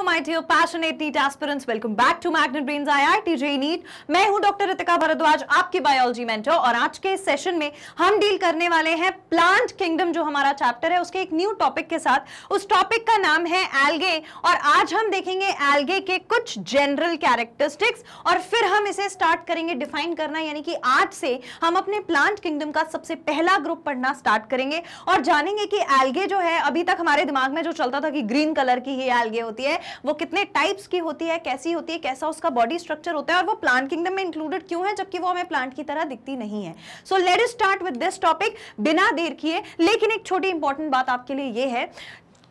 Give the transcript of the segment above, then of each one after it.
Hello my dear passionate NEET aspirants welcome back to Magnet Brains IIT JEE NEET मैं हूं doctor Ritika Bhardwaj आपकी biology mentor और आज के सेशन में हम डील करने वाले हैं प्लांट किंगडम जो हमारा चैप्टर है उसके एक न्यू टॉपिक के साथ उस टॉपिक का नाम है एल्गे और आज हम देखेंगे एल्गे के कुछ जनरल कैरेक्टरिस्टिक्स और फिर हम इसे स्टार्ट करेंगे डिफाइन करना यानी कि आज से हम अपने प्लांट किंगडम का सबसे पहला ग्रुप पढ़ना स्टार्ट करेंगे और जानेंगे कि एल्गे जो है अभी तक हमारे दिमाग में जो चलता था कि ग्रीन कलर की ही एल्गे होती है वो कितने टाइप्स की होती है कैसी होती है कैसा उसका बॉडी स्ट्रक्चर होता है और वो प्लांट किंगडम में इंक्लूडेड क्यों है जबकि वो हमें प्लांट की तरह दिखती नहीं है so let start with this topic बिना देर किए लेकिन एक छोटी इंपॉर्टेंट बात आपके लिए ये है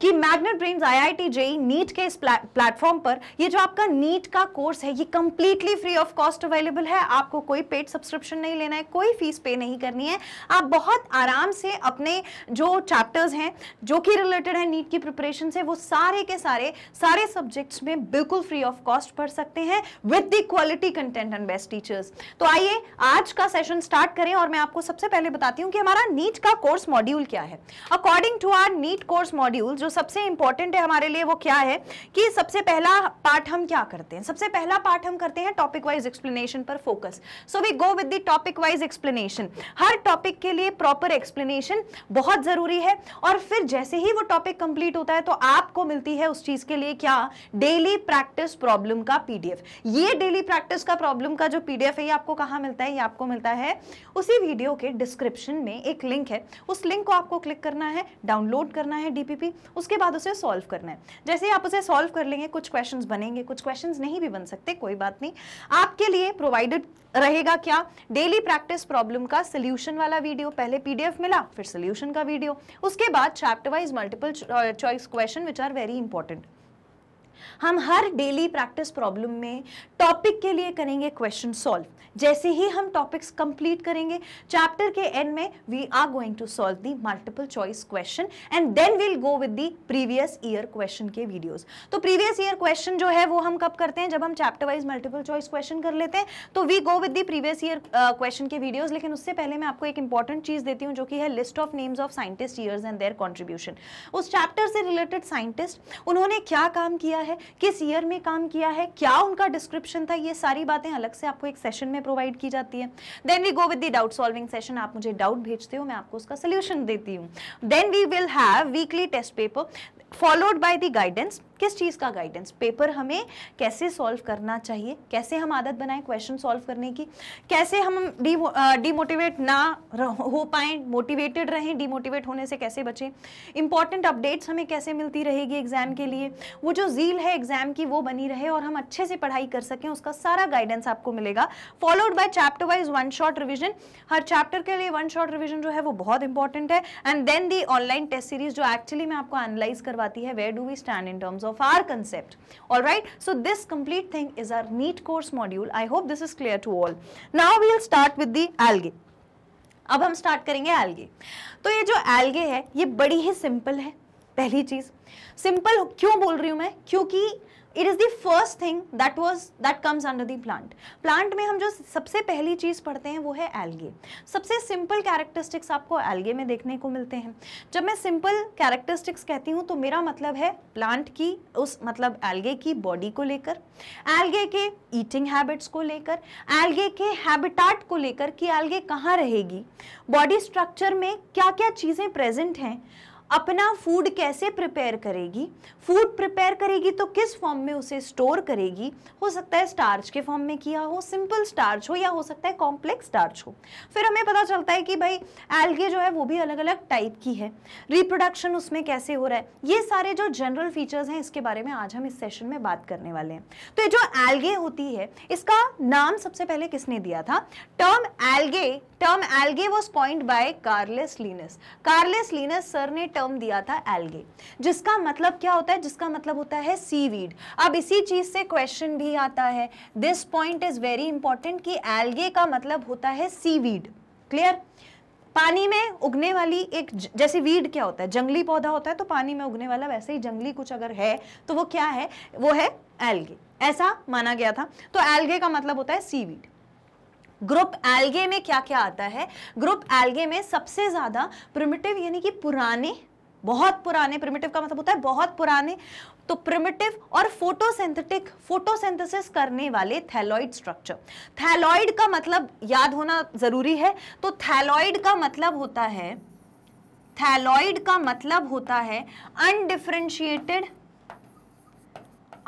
कि Magnet Brains IIT JEE NEET के इस प्लेटफॉर्म पर ये जो आपका नीट का कोर्स है ये completely free of cost available है आपको कोई पेड सब्सक्रिप्शन नहीं लेना है कोई फीस पे नहीं करनी है आप बहुत आराम से अपने जो चैप्टर्स हैं जो कि रिलेटेड है नीट की प्रिपरेशन से वो सारे के सारे सारे सब्जेक्ट्स में बिल्कुल फ्री ऑफ कॉस्ट पढ़ सकते हैं with the quality content and best teachers तो आइए आज का सेशन स्टार्ट करें और मैं आपको सबसे पहले बताती हूँ कि हमारा नीट का कोर्स मॉड्यूल क्या है according to our NEET course module जो सबसे इंपॉर्टेंट है हमारे लिए वो क्या है कि सबसे पहला पार्ट हम क्या करते हैं सबसे पहला पार्ट हम करते हैं टॉपिक वाइज एक्सप्लेनेशन पर focus so we go with the topic wise explanation हर टॉपिक के लिए प्रॉपर एक्सप्लेनेशन बहुत ज़रूरी है और फिर जैसे ही वो टॉपिक कंप्लीट होता है तो आपको मिलती है उस चीज़ के लिए क्या डेली प्रैक्टिस प्रॉब्लम का पीडीएफ ये डेली प्रैक्टिस का प्रॉब्लम का जो पीडीएफ है ये आपको कहां मिलता है ये आपको मिलता है उसी वीडियो के डिस्क्रिप्शन में एक लिंक है उस लिंक को आपको क्लिक करना है डाउनलोड करना है डीपीपी उसके बाद उसे सॉल्व करना है जैसे ही आप उसे सॉल्व कर लेंगे कुछ क्वेश्चंस बनेंगे कुछ क्वेश्चंस नहीं भी बन सकते कोई बात नहीं आपके लिए प्रोवाइडेड रहेगा क्या डेली प्रैक्टिस प्रॉब्लम का सोल्यूशन वाला वीडियो पहले पीडीएफ मिला फिर सोल्यूशन का वीडियो उसके बाद chapter wise multiple choice question which are very important हम हर डेली प्रैक्टिस प्रॉब्लम में टॉपिक के लिए करेंगे क्वेश्चन सॉल्व जैसे ही हम टॉपिक्स कंप्लीट करेंगे चैप्टर के एंड में we are going to solve the multiple choice question and then we'll go with the previous year question के वीडियोस तो प्रीवियस ईयर क्वेश्चन जो है वो हम कब करते हैं जब हम chapter wise multiple choice question कर लेते हैं तो we go with the previous year question के वीडियोज लेकिन उससे पहले मैं आपको एक इंपॉर्टेंट चीज देती हूँ जो कि है list of names of scientist year and their contribution उस चैप्टर से रिलेटेड साइंटिस्ट उन्होंने क्या काम किया है है किस ईयर में काम किया है क्या उनका डिस्क्रिप्शन था ये सारी बातें अलग से आपको एक सेशन में प्रोवाइड की जाती है then we go with the doubt solving session आप मुझे डाउट भेजते हो मैं आपको उसका सोल्यूशन देती हूँ then we will have weekly test paper followed by the guidance किस चीज़ का गाइडेंस पेपर हमें कैसे सॉल्व करना चाहिए कैसे हम आदत बनाएं क्वेश्चन सॉल्व करने की कैसे हम डीमोटिवेट ना हो पाए मोटिवेटेड रहें डीमोटिवेट होने से कैसे बचें इंपॉर्टेंट अपडेट्स हमें कैसे मिलती रहेगी एग्ज़ाम के लिए वो जो जील है एग्ज़ाम की वो बनी रहे और हम अच्छे से पढ़ाई कर सकें उसका सारा गाइडेंस आपको मिलेगा followed by chapter wise one short revision हर चैप्टर के लिए वन शॉर्ट रिविजन जो है वो बहुत इंपॉर्टेंट है and then the online test series जो एक्चुअली मैं आपको एनालाइज करवाती है where do we stand in terms of of our concept. Alright, so this complete thing is our NEET course module. I hope this is clear to all. Now we will start with the algae. अब हम start करेंगे algae तो ये जो algae है ये बड़ी ही simple है पहली चीज़ सिंपल क्यों बोल रही हूँ मैं क्योंकि it is the first thing that was that comes under the plant plant में हम जो सबसे पहली चीज़ पढ़ते हैं वो है एल्गे सबसे सिंपल कैरेक्टरिस्टिक्स आपको एल्गे में देखने को मिलते हैं जब मैं सिंपल कैरेक्टरिस्टिक्स कहती हूँ तो मेरा मतलब है प्लांट की उस मतलब एल्गे की बॉडी को लेकर एल्गे के ईटिंग हैबिट्स को लेकर एल्गे के हैबिटाट को लेकर कि एल्गे कहाँ रहेगी बॉडी स्ट्रक्चर में क्या क्या चीज़ें प्रेजेंट हैं अपना फूड कैसे प्रिपेयर करेगी फूड प्रिपेयर करेगी तो किस फॉर्म में उसे स्टोर करेगी हो सकता है स्टार्च के फॉर्म में किया हो सिंपल स्टार्च हो या हो सकता है कॉम्प्लेक्स स्टार्च हो फिर हमें पता चलता है कि भाई एल्गे जो है वो भी अलग अलग टाइप की है रिप्रोडक्शन उसमें कैसे हो रहा है ये सारे जो जनरल फीचर्स हैं इसके बारे में आज हम इस सेशन में बात करने वाले हैं तो ये जो एल्गे होती है इसका नाम सबसे पहले किसने दिया था term algae term algae was point by Carolus Linnaeus Carolus Linnaeus sir ने टर्म दिया था एल्गे जिसका मतलब क्या होता है जिसका मतलब होता है सीवीड अब इसी चीज़ से क्वेश्चन भी आता है this point is very important कि एल्गे का मतलब होता है सीवीड क्लियर पानी में उगने वाली एक जैसे वीड क्या होता है जंगली पौधा होता है तो पानी में उगने वाला वैसे ही जंगली कुछ अगर है तो वो क्या है वो है एल्गे ऐसा माना गया था तो एल्गे का मतलब होता है सीवीड ग्रुप एल्गे में क्या क्या आता है ग्रुप एल्गे में सबसे ज़्यादा प्रिमिटिव यानी कि पुराने बहुत पुराने प्रिमिटिव का मतलब होता है बहुत पुराने तो प्रिमिटिव और फोटोसिंथेटिक फोटोसिंथेसिस करने वाले थैलॉइड स्ट्रक्चर थैलॉइड का मतलब याद होना जरूरी है तो थैलॉइड का मतलब होता है थैलॉइड का मतलब होता है undifferentiated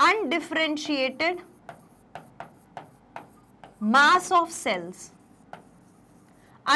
undifferentiated mass of cells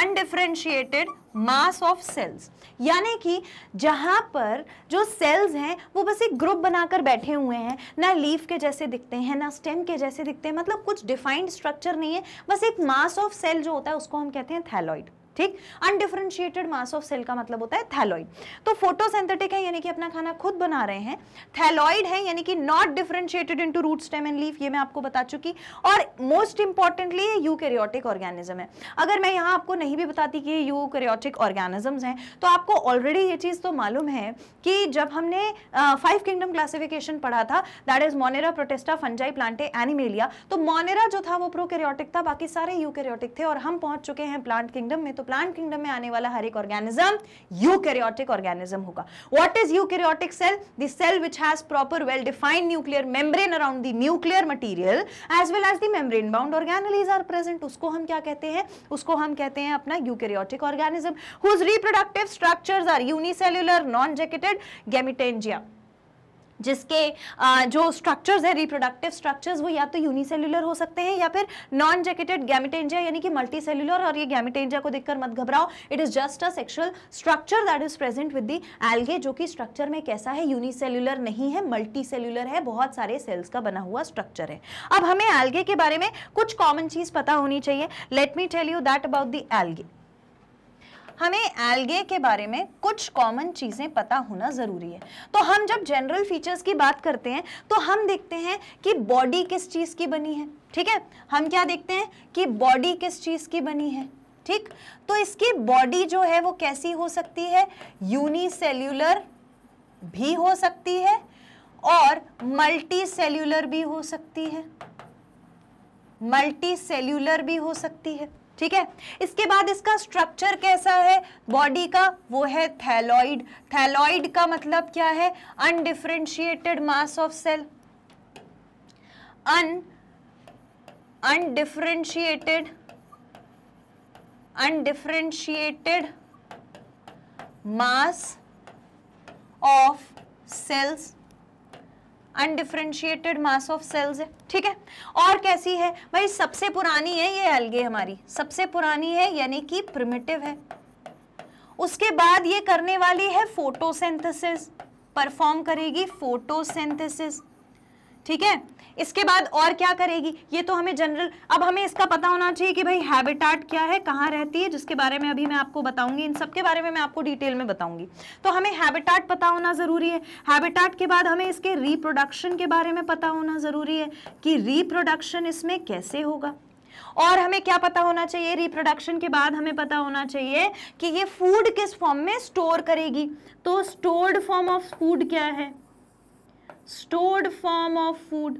undifferentiated mass of cells यानी कि जहाँ पर जो सेल्स हैं वो बस एक ग्रुप बनाकर बैठे हुए हैं ना लीफ के जैसे दिखते हैं ना स्टेम के जैसे दिखते हैं मतलब कुछ डिफाइंड स्ट्रक्चर नहीं है बस एक मास ऑफ सेल जो होता है उसको हम कहते हैं थैलॉइड ठीक अनडिफ्रेंशिएटेड मास ऑफ सेल का मतलब होता है थैलॉइड तो फोटोसिंथेटिक है यानी कि अपना खाना खुद बना रहे हैं थैलॉइड है यानी कि not differentiated into root stem and leaf ये मैं आपको बता चुकी और मोस्ट इंपॉर्टेंटली ये यूकैरियोटिक ऑर्गेनिज्म है अगर मैं यहाँ आपको नहीं भी बताती कि ये यूकैरियोटिक ऑर्गेनिजम्स हैं तो आपको ऑलरेडी ये चीज़ तो मालूम है कि जब हमने फाइव किंगडम क्लासिफिकेशन पढ़ा था that is Monera Protista Fungi Plantae Animalia तो मोनेरा जो था वो प्रोकैरियोटिक था बाकी सारे यूकैरियोटिक थे और हम पहुंच चुके हैं प्लांट किंगडम में तो प्लांट किंगडम में आने वाला हर एक ऑर्गेनिज्म यूकैरियोटिक ऑर्गेनिज्म होगा what is eukaryotic cell the cell which has proper well defined nuclear membrane around the nuclear material as well as the membrane bound organelles are present उसको हम क्या कहते हैं उसको हम कहते हैं अपना eukaryotic organism whose reproductive structures are unicellular non jacketed gametangia जिसके जो स्ट्रक्चर्स है रिप्रोडक्टिव स्ट्रक्चर्स वो या तो यूनिसेल्युलर हो सकते हैं या फिर नॉन जैकेटेड गैमिटेंजिया यानी कि मल्टी सेल्युलर और ये गैमिटेंजिया को देखकर मत घबराओ it is just a sexual structure that is present with the algae जो कि स्ट्रक्चर में कैसा है यूनिसेल्युलर नहीं है मल्टी सेल्युलर है बहुत सारे सेल्स का बना हुआ स्ट्रक्चर है अब हमें एल्गे के बारे में कुछ कॉमन चीज़ पता होनी चाहिए let me tell you that about the algae हमें एल्गे के बारे में कुछ कॉमन चीज़ें पता होना ज़रूरी है तो हम जब जनरल फीचर्स की बात करते हैं तो हम देखते हैं कि बॉडी किस चीज़ की बनी है ठीक है हम क्या देखते हैं कि बॉडी किस चीज़ की बनी है ठीक तो इसकी बॉडी जो है वो कैसी हो सकती है यूनिसेल्यूलर भी हो सकती है और मल्टी सेल्यूलर भी हो सकती है मल्टी सेल्यूलर भी हो सकती है ठीक है इसके बाद इसका स्ट्रक्चर कैसा है बॉडी का वो है थैलॉइड थैलॉइड का मतलब क्या है undifferentiated mass of cell un undifferentiated undifferentiated mass of cells undifferentiated mass of cells है ठीक है और कैसी है भाई सबसे पुरानी है ये अलगे हमारी सबसे पुरानी है यानी कि प्रिमेटिव है उसके बाद ये करने वाली है फोटोसेंथेसिस परफॉर्म करेगी फोटोसेंथेसिस ठीक है इसके बाद और क्या करेगी ये तो हमें जनरल अब हमें इसका पता होना चाहिए कि भाई हैबिटाट क्या है कहाँ रहती है जिसके बारे में अभी मैं आपको बताऊंगी इन सब के बारे में मैं आपको डिटेल में बताऊंगी तो हमें हैबिटाट पता होना ज़रूरी है हैबिटाट के बाद हमें इसके रिप्रोडक्शन के बारे में पता होना ज़रूरी है कि रिप्रोडक्शन इसमें कैसे होगा और हमें क्या पता होना चाहिए रिप्रोडक्शन के बाद हमें पता होना चाहिए कि ये फूड किस फॉर्म में स्टोर करेगी तो स्टोर्ड फॉर्म ऑफ फूड क्या है stored form of food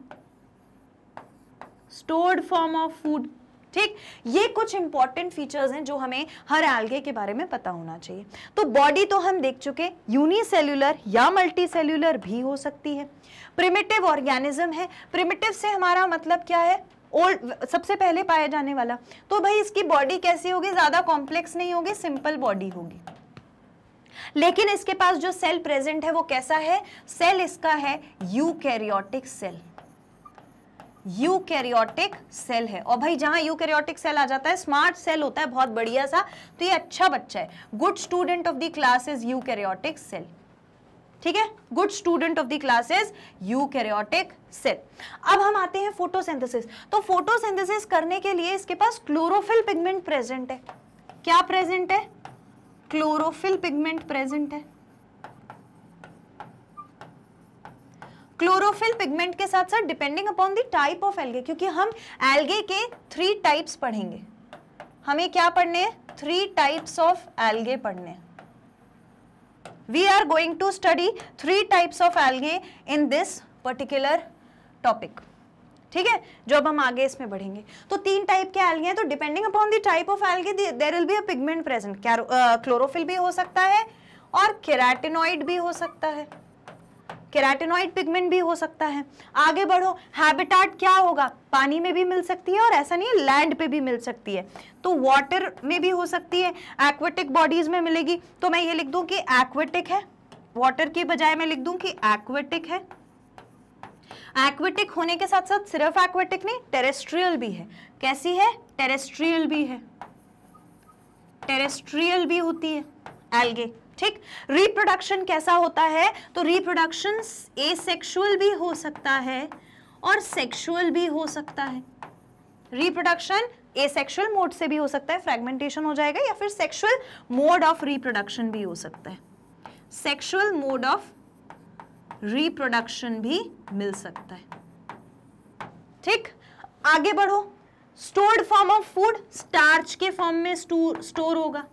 stored form of food ठीक ये कुछ इंपॉर्टेंट फीचर्स हैं जो हमें हर एल्गे के बारे में पता होना चाहिए तो बॉडी तो हम देख चुके यूनिसेल्यूलर या मल्टी सेल्युलर भी हो सकती है प्रिमिटिव ऑर्गेनिज्म है प्रिमिटिव से हमारा मतलब क्या है ओल्ड सबसे पहले पाया जाने वाला तो भाई इसकी बॉडी कैसी होगी ज़्यादा कॉम्प्लेक्स नहीं होगी सिंपल बॉडी होगी लेकिन इसके पास जो सेल प्रेजेंट है वो कैसा है सेल इसका है यूकैरियोटिक सेल यूकैरियोटिक सेल है और भाई जहां यूकैरियोटिक सेल आ जाता है स्मार्ट सेल होता है बहुत बढ़िया सा तो ये अच्छा बच्चा है good student of the class is eukaryotic cell ठीक है good student of the class is eukaryotic cell अब हम आते हैं फोटोसिंथेसिस तो फोटोसिंथेसिस करने के लिए इसके पास क्लोरोफिल पिगमेंट प्रेजेंट है क्या प्रेजेंट है क्लोरोफिल पिगमेंट प्रेजेंट है क्लोरोफिल पिगमेंट के साथ साथ depending upon the type of algae क्योंकि हम एल्गे के थ्री टाइप्स पढ़ेंगे हमें क्या पढ़ने हैं थ्री टाइप्स ऑफ एल्गे पढ़ने हैं we are going to study three types of algae in this particular topic. ठीक है जो अब हम आगे इसमें बढ़ेंगे तो तीन टाइप के एल्गे हैं तो depending upon the type of algae there will be a pigment present क्या क्लोरोफिल भी हो सकता है और केराटिनॉइड भी हो सकता है केराटिनॉइड पिगमेंट भी हो सकता है आगे बढ़ो हैबिटाट क्या होगा पानी में भी मिल सकती है और ऐसा नहीं है लैंड पे भी मिल सकती है तो वाटर में भी हो सकती है एक्वेटिक बॉडीज में मिलेगी तो मैं ये लिख दूं कि एक्वेटिक है वाटर के बजाय मैं लिख दूं कि एक्वेटिक है एक्वेटिक होने के साथ साथ सिर्फ एक्वेटिक नहीं टेरेस्ट्रियल भी है कैसी है टेरेस्ट्रियल भी है टेरेस्ट्रियल भी होती है एल्गे ठीक रिप्रोडक्शन कैसा होता है तो रिप्रोडक्शन एसेक्सुअल भी हो सकता है और सेक्शुअल भी हो सकता है रिप्रोडक्शन एसेक्सुअल मोड से भी हो सकता है फ्रेगमेंटेशन हो जाएगा या फिर सेक्सुअल मोड ऑफ रिप्रोडक्शन भी हो सकता है सेक्सुअल मोड ऑफ रिप्रोडक्शन भी मिल सकता है ठीक आगे बढ़ो stored form of food starch के फॉर्म में स्टोर होगा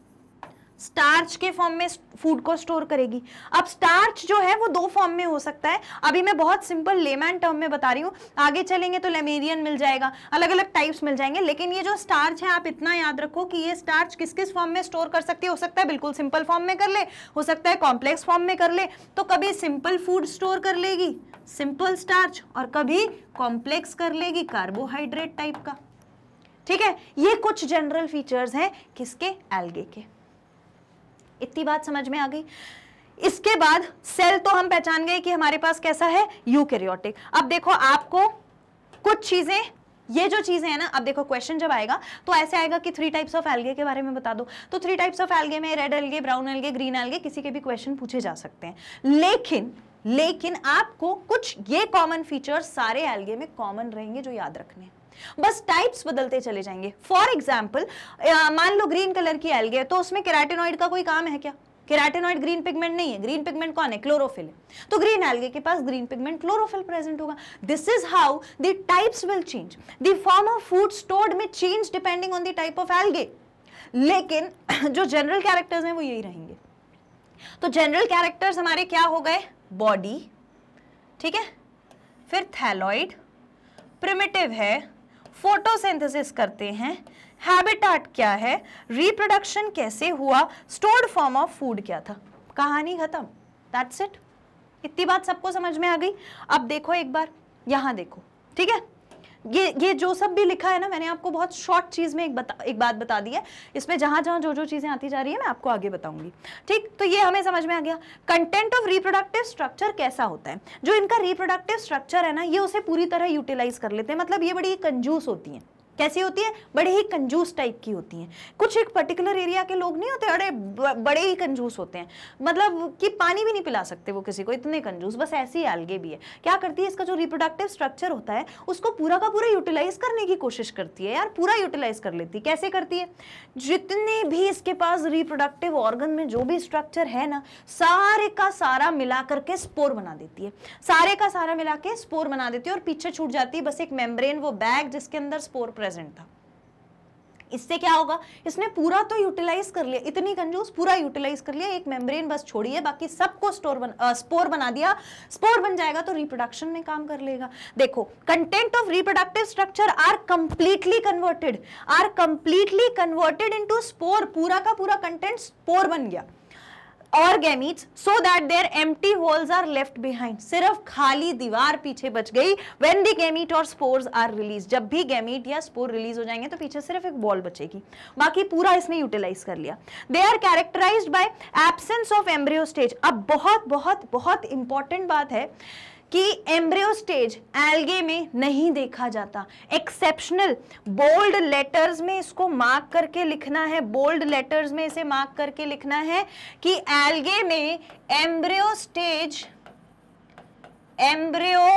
स्टार्च के फॉर्म में फूड को स्टोर करेगी अब स्टार्च जो है वो दो फॉर्म में हो सकता है अभी मैं बहुत सिंपल लेमैन टर्म में बता रही हूँ आगे चलेंगे तो लेमेरियन मिल जाएगा अलग अलग टाइप्स मिल जाएंगे लेकिन ये जो स्टार्च है आप इतना याद रखो कि ये स्टार्च किस किस फॉर्म में स्टोर कर सकती है हो सकता है बिल्कुल सिंपल फॉर्म में कर ले हो सकता है कॉम्प्लेक्स फॉर्म में कर ले तो कभी सिंपल फूड स्टोर कर लेगी सिंपल स्टार्च और कभी कॉम्प्लेक्स कर लेगी कार्बोहाइड्रेट टाइप का ठीक है ये कुछ जनरल फीचर्स हैं किसके एल्गे के इतनी बात समझ में आ गई इसके बाद सेल तो हम पहचान गए कि हमारे पास कैसा है यूकेरियोटिक अब देखो आपको कुछ चीजें ये जो चीज़ें हैं ना अब देखो क्वेश्चन जब आएगा तो ऐसे आएगा कि थ्री टाइप्स ऑफ एल्गे के बारे में बता दो तो थ्री टाइप्स ऑफ एल्गे में red algae brown algae green algae किसी के भी क्वेश्चन पूछे जा सकते हैं लेकिन लेकिन आपको कुछ ये कॉमन फीचर्स सारे एल्गे में कॉमन रहेंगे जो याद रखने हैं बस टाइप्स बदलते चले जाएंगे फॉर एग्जाम्पल मान लो ग्रीन कलर की एल्गी है तो उसमें केराटिनॉइड का कोई काम है क्या केराटिनॉइड ग्रीन पिगमेंट नहीं है ग्रीन पिगमेंट कौन है क्लोरोफिल है तो ग्रीन एल्गे के पास ग्रीन पिगमेंट क्लोरोफिल प्रेजेंट होगा this is how the types will change the form of food stored में change depending on the type of algae लेकिन जो जनरल कैरेक्टर्स हैं वो यही रहेंगे तो जनरल कैरेक्टर्स हमारे क्या हो गए बॉडी ठीक है फिर थैलॉइड प्रिमेटिव है फोटोसिंथेसिस करते हैं हैबिटाट क्या है रिप्रोडक्शन कैसे हुआ स्टोर्ड फॉर्म ऑफ फूड क्या था कहानी खत्म दैट्स इट इतनी बात सबको समझ में आ गई अब देखो एक बार यहां देखो ठीक है ये ये जो सब भी लिखा है ना मैंने आपको बहुत शॉर्ट चीज़ में एक बता एक बात बता दी है इसमें जहां जहाँ जो जो चीज़ें आती जा रही है मैं आपको आगे बताऊंगी ठीक तो ये हमें समझ में आ गया कंटेंट ऑफ रिप्रोडक्टिव स्ट्रक्चर कैसा होता है जो इनका रिप्रोडक्टिव स्ट्रक्चर है ना ये उसे पूरी तरह यूटिलाइज कर लेते हैं मतलब ये बड़ी कंजूस होती है कैसी होती है बड़े ही कंजूस टाइप की होती हैं कुछ एक पर्टिकुलर एरिया के लोग नहीं होते अरे बड़े ही कंजूस होते हैं मतलब कि पानी भी नहीं पिला सकते वो किसी को इतने कंजूस बस ऐसी एल्गे भी है क्या करती है इसका जो रिप्रोडक्टिव स्ट्रक्चर होता है उसको पूरा का पूरा यूटिलाइज करने की कोशिश करती है यार पूरा यूटिलाइज कर लेती है कैसे करती है जितने भी इसके पास रिप्रोडक्टिव ऑर्गन में जो भी स्ट्रक्चर है ना सारे का सारा मिला करके स्पोर बना देती है सारे का सारा मिला के स्पोर बना देती है और पीछे छूट जाती है बस एक मेम्ब्रेन वो बैग जिसके अंदर स्पोर प्रेस प्रेजेंट था इससे क्या होगा इसने पूरा तो यूटिलाइज कर लिया इतनी कंजूस पूरा यूटिलाइज कर लिया एक मेम्ब्रेन बस छोड़ी है बाकी सबको स्टोर बन आ, स्पोर बना दिया स्पोर बन जाएगा तो रिप्रोडक्शन में काम कर लेगा देखो content of reproductive structure are completely converted are completely converted into spore पूरा का पूरा कंटेंट स्पोर बन गया और gamete so that there empty holes are left behind सिर्फ खाली दीवार पीछे बच गई वेन दी गैमीट और स्पोर्स आर रिलीज जब भी गैमीट या स्पोर रिलीज हो जाएंगे तो पीछे सिर्फ एक बॉल बचेगी बाकी पूरा इसने यूटिलाइज कर लिया they are characterize by absence of embryo stage अब बहुत बहुत बहुत इंपॉर्टेंट बात है कि एम्ब्रियो स्टेज एल्गे में नहीं देखा जाता एक्सेप्शनल बोल्ड लेटर्स में इसको मार्क करके लिखना है बोल्ड लेटर्स में इसे मार्क करके लिखना है कि एल्गे में एम्ब्रियो स्टेज एम्ब्रियो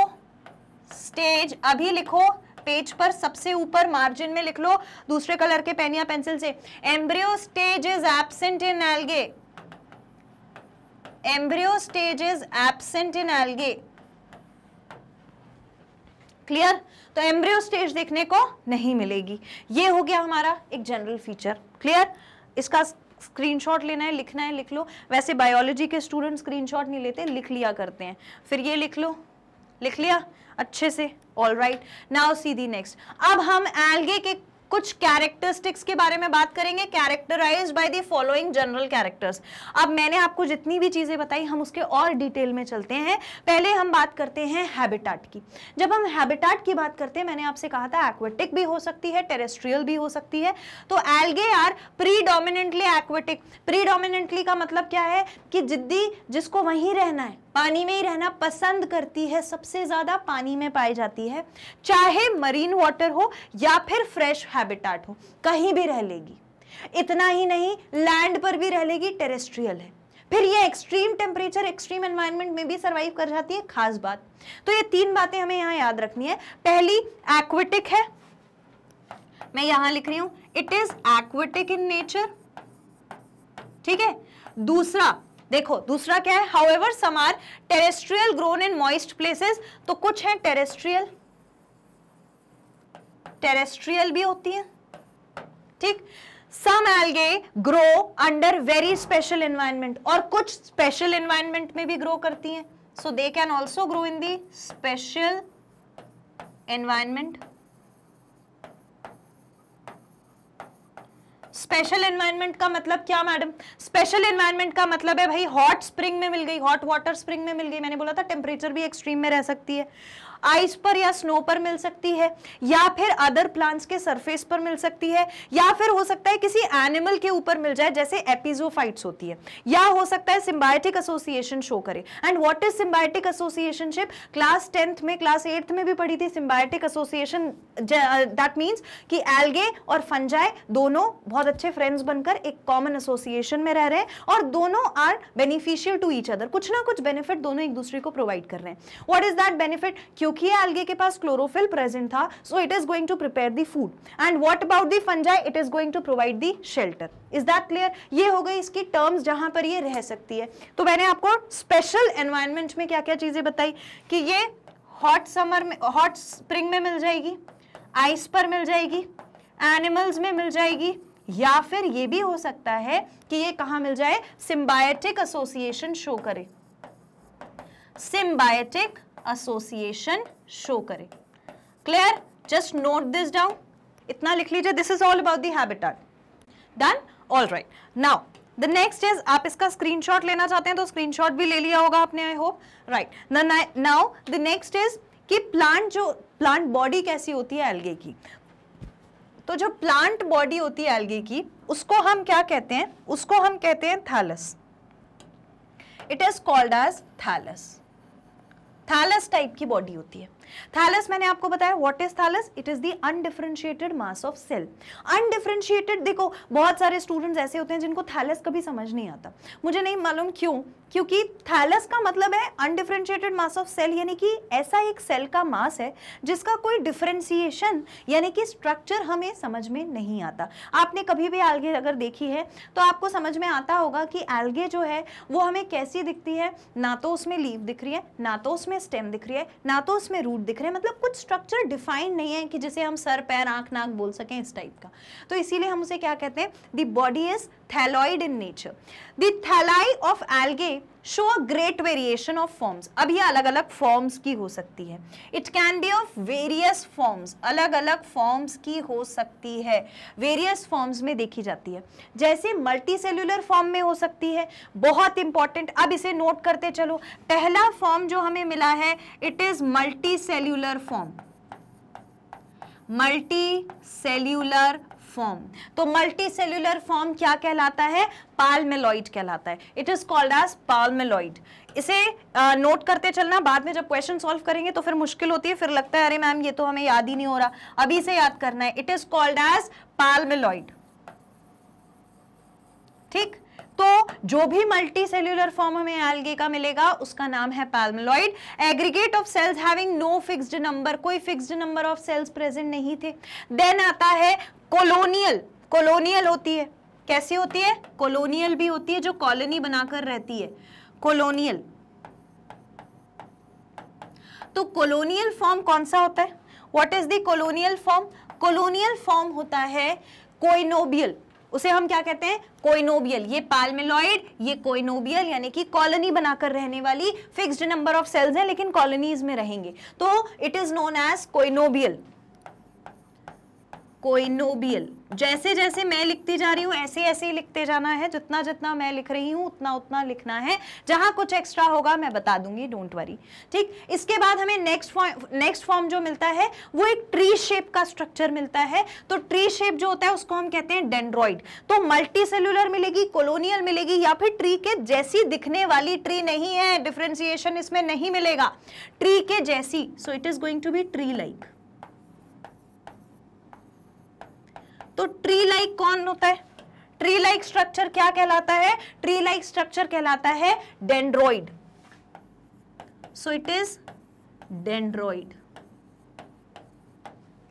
स्टेज अभी लिखो पेज पर सबसे ऊपर मार्जिन में लिख लो दूसरे कलर के पेन या पेंसिल से embryo stage is absent in algae embryo stage is absent in algae clear तो एम्ब्रियो स्टेज देखने को नहीं मिलेगी ये हो गया हमारा एक जनरल फीचर क्लियर इसका स्क्रीनशॉट लेना है लिखना है लिख लो वैसे बायोलॉजी के स्टूडेंट स्क्रीनशॉट नहीं लेते लिख लिया करते हैं फिर ये लिख लो लिख लिया अच्छे से all right now see the next अब हम एल्गे के कुछ कैरेक्टरिस्टिक्स के बारे में बात करेंगे characterize by the following general characters अब मैंने आपको जितनी भी चीज़ें बताई हम उसके और डिटेल में चलते हैं पहले हम बात करते हैं हैबिटाट की जब हम हैबिटाट की बात करते हैं मैंने आपसे कहा था एक्वेटिक भी हो सकती है टेरेस्ट्रियल भी हो सकती है तो algae are predominantly aquatic predominantly का मतलब क्या है कि जिद्दी जिसको वहीं रहना है पानी में ही रहना पसंद करती है सबसे ज़्यादा पानी में पाई जाती है चाहे मरीन वाटर हो या फिर फ्रेश हैबिटाट हो कहीं भी रह लेगी इतना ही नहीं लैंड पर भी रह लेगी टेरेस्ट्रियल है फिर ये एक्सट्रीम टेम्परेचर एक्सट्रीम एनवायरनमेंट में भी सर्वाइव कर जाती है खास बात तो ये तीन बातें हमें यहां याद रखनी है पहली एक्वेटिक है मैं यहां लिख रही हूँ it is aquatic in nature ठीक है दूसरा देखो दूसरा क्या है however some are terrestrial grown in moist places तो कुछ है टेरेस्ट्रियल टेरेस्ट्रियल भी होती है ठीक some algae grow under very special environment और कुछ स्पेशल एनवायरमेंट में भी ग्रो करती हैं so they can also grow in the special environment special environment का मतलब क्या मैडम स्पेशल एनवायरमेंट का मतलब है भाई हॉट स्प्रिंग में मिल गई हॉट वाटर स्प्रिंग में मिल गई मैंने बोला था टेम्परेचर भी एक्सट्रीम में रह सकती है आइस पर या स्नो पर मिल सकती है या फिर अदर प्लांट्स के सरफेस पर मिल सकती है या फिर हो सकता है किसी एनिमल के ऊपर मिल जाए जैसे एपिजोफाइट्स होती है या हो सकता है सिम्बायोटिक एसोसिएशन शो करे and what is symbiotic associationship class tenth में क्लास एट्थ में भी पढ़ी थी सिम्बायोटिक एसोसिएशन दैट मीन्स कि एल्गे और फंजाए दोनों बहुत अच्छे फ्रेंड्स बनकर एक कॉमन एसोसिएशन में रह रहे हैं और दोनों are beneficial to each other कुछ ना कुछ बेनिफिट दोनों एक दूसरे को प्रोवाइड कर रहे हैं वॉट इज दैट बेनिफिट क्योंकि मुखिया एल्गे के पास क्लोरोफिल प्रेजेंट था so it is going to prepare the food and what about the fungi it is going to provide the shelter is that clear ये हो गई इसकी टर्म्स जहां पर ये रह सकती है तो मैंने आपको स्पेशल एनवायरमेंट में क्या क्या चीजें बताई कि ये हॉट समर में हॉट स्प्रिंग में मिल जाएगी आइस पर मिल जाएगी एनिमल्स में मिल जाएगी या फिर ये भी हो सकता है कि ये कहाँ मिल जाए सिम्बायोटिक एसोसिएशन शो करे सिम्बायोटिक एसोसिएशन शो करे clear just note this down इतना लिख लीजिए this is all about the habitat done all right now the next is आप इसका स्क्रीनशॉट लेना चाहते हैं तो स्क्रीनशॉट भी ले लिया होगा आपने I hope right now the next is कि प्लांट जो प्लांट बॉडी कैसी होती है एल्गे की तो जो प्लांट बॉडी होती है एल्गे की उसको हम क्या कहते हैं उसको हम कहते हैं thallus it is called as thallus thallus type की बॉडी होती है थैलस मैंने आपको बताया what is thallus it is the undifferentiated mass of cell undifferentiated देखो बहुत सारे स्टूडेंट्स ऐसे होते हैं जिनको थैलस कभी समझ नहीं आता मुझे नहीं मालूम क्यों क्योंकि थैलस का मतलब है अनडिफरेंशिएटेड मास ऑफ सेल यानी कि ऐसा एक सेल का मास है जिसका कोई डिफरेंशिएशन यानी कि स्ट्रक्चर हमें समझ में नहीं आता आपने कभी भी एल्गे अगर देखी है तो आपको समझ में आता होगा कि एल्गे जो है वो हमें कैसी दिखती है ना तो उसमें लीव दिख रही है ना तो उसमें स्टेम दिख रही है ना तो उसमें रूट सूट दिख रहे हैं मतलब कुछ स्ट्रक्चर डिफाइंड नहीं है कि जिसे हम सर पैर आंख नाक बोल सकें इस टाइप का तो इसीलिए हम उसे क्या कहते हैं the body is thalloid in nature thalli of algae show a great variation of forms अब ये अलग अलग फॉर्म्स की हो सकती है it can be of various forms अलग अलग फॉर्म्स की हो सकती है वेरियस फॉर्म्स में देखी जाती है जैसे मल्टी सेल्यूलर फॉर्म में हो सकती है बहुत इंपॉर्टेंट अब इसे नोट करते चलो पहला फॉर्म जो हमें मिला है it is multicellular form multicellular form तो मल्टी सेल्यूलर फॉर्म क्या कहलाता है पालमेलॉइड कहलाता है it is called as palmelloid इसे नोट uh, करते चलना बाद में जब क्वेश्चन सॉल्व करेंगे तो फिर मुश्किल होती है फिर लगता है अरे मैम ये तो हमें याद ही नहीं हो रहा अभी से याद करना है it is called as palmelloid ठीक तो जो भी मल्टी सेल्यूलर फॉर्म हमें एल्गे का मिलेगा उसका नाम है palmelloid aggregate of cells having no fixed number कोई fixed number of cells present नहीं थे देन आता है कॉलोनियल कॉलोनियल होती है कैसी होती है कॉलोनियल भी होती है जो कॉलोनी बनाकर रहती है कॉलोनियल तो कॉलोनियल फॉर्म कौन सा होता है what is the colonial form colonial form होता है कोइनोबियल उसे हम क्या कहते हैं कोइनोबियल ये पालमेलॉइड ये कोइनोबियल यानी कि कॉलोनी बनाकर रहने वाली फिक्स्ड नंबर ऑफ सेल्स हैं लेकिन कॉलोनीज में रहेंगे तो it is known as coenobial coenobial जैसे जैसे मैं लिखती जा रही हूं ऐसे ऐसे ही लिखते जाना है जितना जितना मैं लिख रही हूं उतना उतना लिखना है जहां कुछ एक्स्ट्रा होगा मैं बता दूंगी डोंट वरी ठीक इसके बाद हमें नेक्स्ट फॉर्म नेक्स्ट फॉर्म जो मिलता है वो एक ट्री शेप का स्ट्रक्चर मिलता है तो ट्री शेप जो होता है उसको हम कहते हैं डेंड्रॉइड तो मल्टी सेल्युलर मिलेगी कोलोनियल मिलेगी या फिर ट्री के जैसी दिखने वाली ट्री नहीं है डिफ्रेंसिएशन इसमें नहीं मिलेगा ट्री के जैसी so it is going to be tree like तो ट्री लाइक -like कौन होता है ट्री लाइक स्ट्रक्चर क्या कहलाता है ट्री लाइक स्ट्रक्चर कहलाता है dendroid so it is dendroid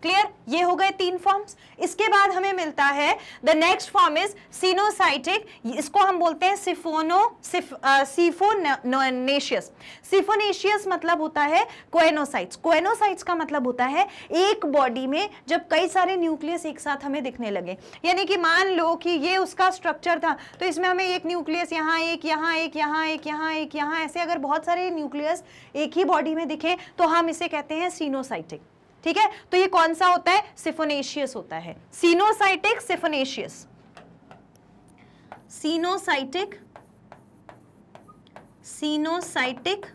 clear ये हो गए तीन फॉर्म्स इसके बाद हमें मिलता है the next form is coenocytic इसको हम बोलते हैं सिफोनो सिफोनेशियस सिफोनेशियस मतलब होता है क्वेनोसाइट्स क्वेनोसाइट्स का मतलब होता है एक बॉडी में जब कई सारे न्यूक्लियस एक साथ हमें दिखने लगे यानी कि मान लो कि ये उसका स्ट्रक्चर था तो इसमें हमें एक न्यूक्लियस यहाँ एक यहाँ एक यहाँ एक यहाँ एक यहाँ ऐसे अगर बहुत सारे न्यूक्लियस एक ही बॉडी में दिखे तो हम इसे कहते हैं सीनोसाइटिक ठीक है तो ये कौन सा होता है सिफोनेशियस होता है coenocytic siphonaceous coenocytic coenocytic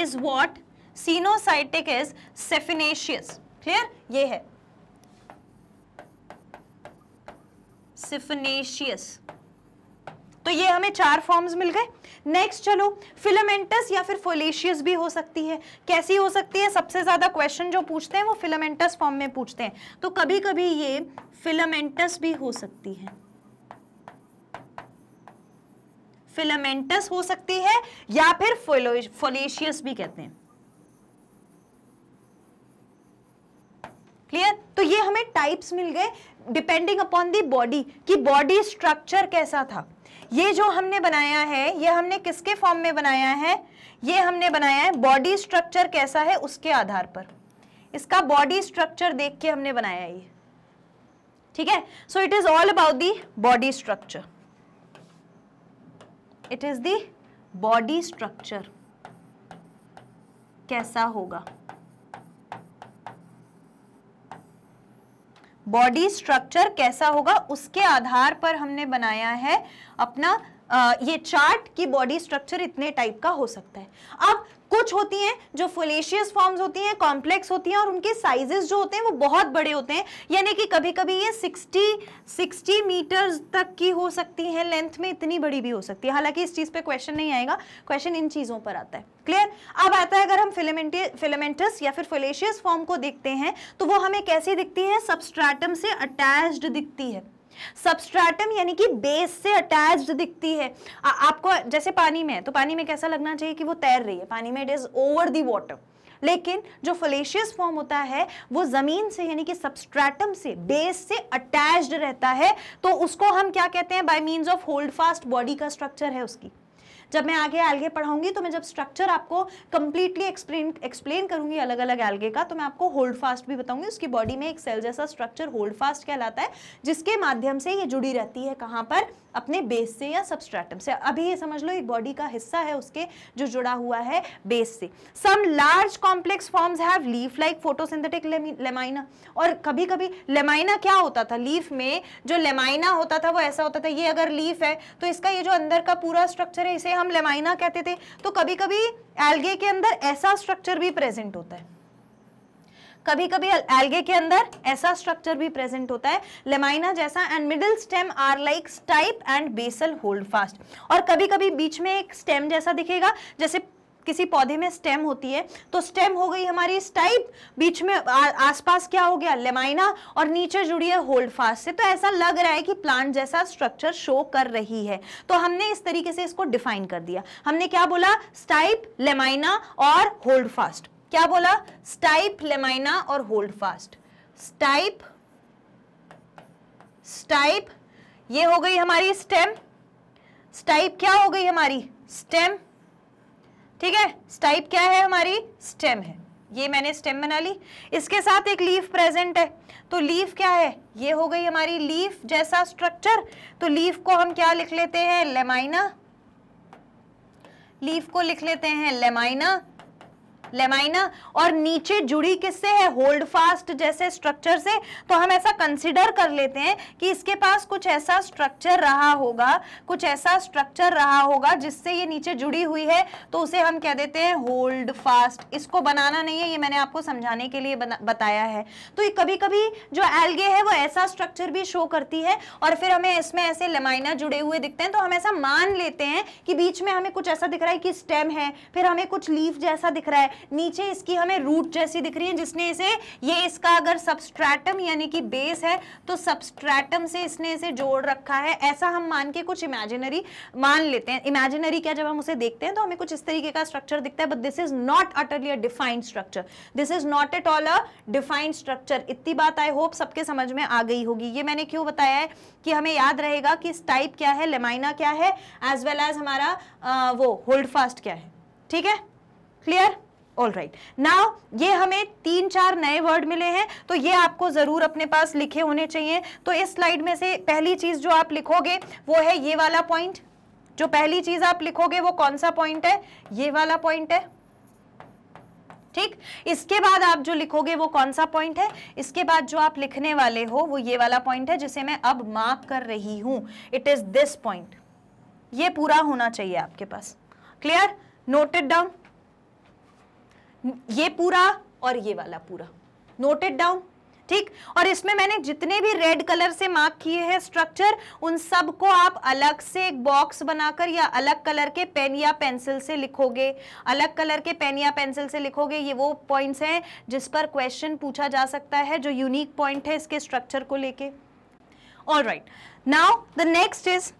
is what coenocytic is siphonaceous clear ये है सिफनेशियस तो ये हमें चार फॉर्म्स मिल गए नेक्स्ट चलो फिलामेंटस या फिर फोलेशियस भी हो सकती है कैसी हो सकती है सबसे ज़्यादा क्वेश्चन जो पूछते हैं वो फिलामेंटस फॉर्म में पूछते हैं तो कभी कभी ये फिलामेंटस भी हो सकती है फिलामेंटस हो सकती है या फिर फोलेशियस भी कहते हैं क्लियर तो ये हमें टाइप्स मिल गए डिपेंडिंग अपॉन दी बॉडी कि बॉडी स्ट्रक्चर कैसा था ये जो हमने बनाया है ये हमने किसके फॉर्म में बनाया है ये हमने बनाया है बॉडी स्ट्रक्चर कैसा है उसके आधार पर इसका बॉडी स्ट्रक्चर देख के हमने बनाया ये ठीक है so it is all about the body structure it is the body structure कैसा होगा बॉडी स्ट्रक्चर कैसा होगा उसके आधार पर हमने बनाया है अपना आ, ये चार्ट कि बॉडी स्ट्रक्चर इतने टाइप का हो सकता है अब कुछ होती हैं जो फुलेशियस फॉर्म्स होती हैं कॉम्प्लेक्स होती हैं और उनके साइजेस जो होते हैं वो बहुत बड़े होते हैं यानी कि कभी कभी ये 60 60 मीटर्स तक की हो सकती हैं लेंथ में इतनी बड़ी भी हो सकती है हालांकि इस चीज़ पे क्वेश्चन नहीं आएगा क्वेश्चन इन चीज़ों पर आता है क्लियर अब आता है अगर हम फिलेमेंटी फिलेमेंटस या फिर फुलेशियस फॉर्म को देखते हैं तो वो हमें कैसी दिखती है सबस्ट्रैटम से अटैच दिखती है सबस्ट्रैटम यानी कि बेस से अटैच्ड दिखती है आ, आपको जैसे पानी में है तो पानी में कैसा लगना चाहिए कि वो तैर रही है पानी में it is over the water लेकिन जो फलेशियस फॉर्म होता है वो ज़मीन से यानी कि सबस्ट्रैटम से बेस से अटैच्ड रहता है तो उसको हम क्या कहते हैं by means of holdfast body का स्ट्रक्चर है उसकी जब मैं आगे एल्गे पढ़ाऊंगी तो मैं जब स्ट्रक्चर आपको कंप्लीटली एक्सप्लेन एक्सप्लेन करूंगी अलग अलग एल्गे का तो मैं आपको होल्ड फास्ट भी बताऊंगी उसकी बॉडी में एक सेल जैसा स्ट्रक्चर होल्ड फास्ट कहलाता है जिसके माध्यम से ये जुड़ी रहती है कहाँ पर अपने बेस से या सबस्ट्रैटम से अभी ये समझ लो एक बॉडी का हिस्सा है उसके जो जुड़ा हुआ है बेस से some large complex forms have leaf like photosynthetic lamina और कभी कभी लेमाइना क्या होता था लीफ में जो लेमाइना होता था वो ऐसा होता था ये अगर लीफ है तो इसका ये जो अंदर का पूरा स्ट्रक्चर है इसे हम लेमाइना कहते थे तो कभी कभी एल्गे के अंदर ऐसा स्ट्रक्चर भी प्रेजेंट होता है कभी कभी एल्गे के अंदर ऐसा स्ट्रक्चर भी प्रेजेंट होता है लेमाइना जैसा and middle stem are like stipe and basal holdfast और कभी कभी बीच में एक स्टेम जैसा दिखेगा जैसे किसी पौधे में स्टेम होती है तो स्टेम हो गई हमारी इस टाइप बीच में आसपास क्या हो गया लेमाइना और नीचे जुड़ी है होल्ड फास्ट से तो ऐसा लग रहा है कि प्लांट जैसा स्ट्रक्चर शो कर रही है तो हमने इस तरीके से इसको डिफाइन कर दिया हमने क्या बोला स्टाइप लेमाइना और होल्ड फास्ट क्या बोला स्टाइप लेमाइना और होल्ड फास्ट स्टाइप स्टाइप ये हो गई हमारी स्टेम स्टाइप क्या हो गई हमारी स्टेम ठीक है स्टाइप क्या है हमारी स्टेम है ये मैंने स्टेम बना ली इसके साथ एक लीफ प्रेजेंट है तो लीफ क्या है ये हो गई हमारी लीफ जैसा स्ट्रक्चर तो लीफ को हम क्या लिख लेते हैं लेमाइना लीफ को लिख लेते हैं लेमाइना लेमाइना और नीचे जुड़ी किससे है होल्ड फास्ट जैसे स्ट्रक्चर से तो हम ऐसा कंसिडर कर लेते हैं कि इसके पास कुछ ऐसा स्ट्रक्चर रहा होगा कुछ ऐसा स्ट्रक्चर रहा होगा जिससे ये नीचे जुड़ी हुई है तो उसे हम कह देते हैं होल्ड फास्ट इसको बनाना नहीं है ये मैंने आपको समझाने के लिए बताया है तो ये कभी कभी जो एल्गे है वो ऐसा स्ट्रक्चर भी शो करती है और फिर हमें इसमें ऐसे लेमाइना जुड़े हुए दिखते हैं तो हम ऐसा मान लेते हैं कि बीच में हमें कुछ ऐसा दिख रहा है कि स्टेम है फिर हमें कुछ लीफ जैसा दिख रहा है नीचे इसकी हमें रूट जैसी दिख रही है जिसने इसे ये इसका अगर सबस्ट्रैटम यानी कि बेस है तो सबस्ट्रैटम से इसने इसे जोड़ रखा है ऐसा हम मान के कुछ इमेजिनरी मान लेते हैं इमेजिनरी क्या जब हम उसे देखते हैं तो हमें कुछ इस तरीके का स्ट्रक्चर दिखता है but this is not utterly a defined structure this is not at all a defined structure इतनी बात आई होप सबके समझ में आ गई होगी ये मैंने क्यों बताया है कि हमें याद रहेगा कि टाइप क्या है लेमाइना क्या है एज वेल एज हमारा आ, वो होल्ड फास्ट क्या है ठीक है क्लियर ऑल राइट नाउ ये हमें तीन चार नए वर्ड मिले हैं तो ये आपको ज़रूर अपने पास लिखे होने चाहिए तो इस स्लाइड में से पहली चीज़ जो आप लिखोगे वो है ये वाला पॉइंट जो पहली चीज़ आप लिखोगे वो कौन सा पॉइंट है ये वाला पॉइंट है ठीक इसके बाद आप जो लिखोगे वो कौन सा पॉइंट है इसके बाद जो आप लिखने वाले हो वो ये वाला पॉइंट है जिसे मैं अब मार्क कर रही हूं इट इज़ दिस पॉइंट ये पूरा होना चाहिए आपके पास क्लियर नोटेड डाउन ये पूरा और ये वाला पूरा नोटेड डाउन ठीक और इसमें मैंने जितने भी रेड कलर से मार्क किए हैं स्ट्रक्चर उन सब को आप अलग से एक बॉक्स बनाकर या अलग कलर के पेन या पेंसिल से लिखोगे अलग कलर के पेन या पेंसिल से लिखोगे ये वो पॉइंट्स हैं जिस पर क्वेश्चन पूछा जा सकता है जो यूनिक पॉइंट है इसके स्ट्रक्चर को लेके all right now the next is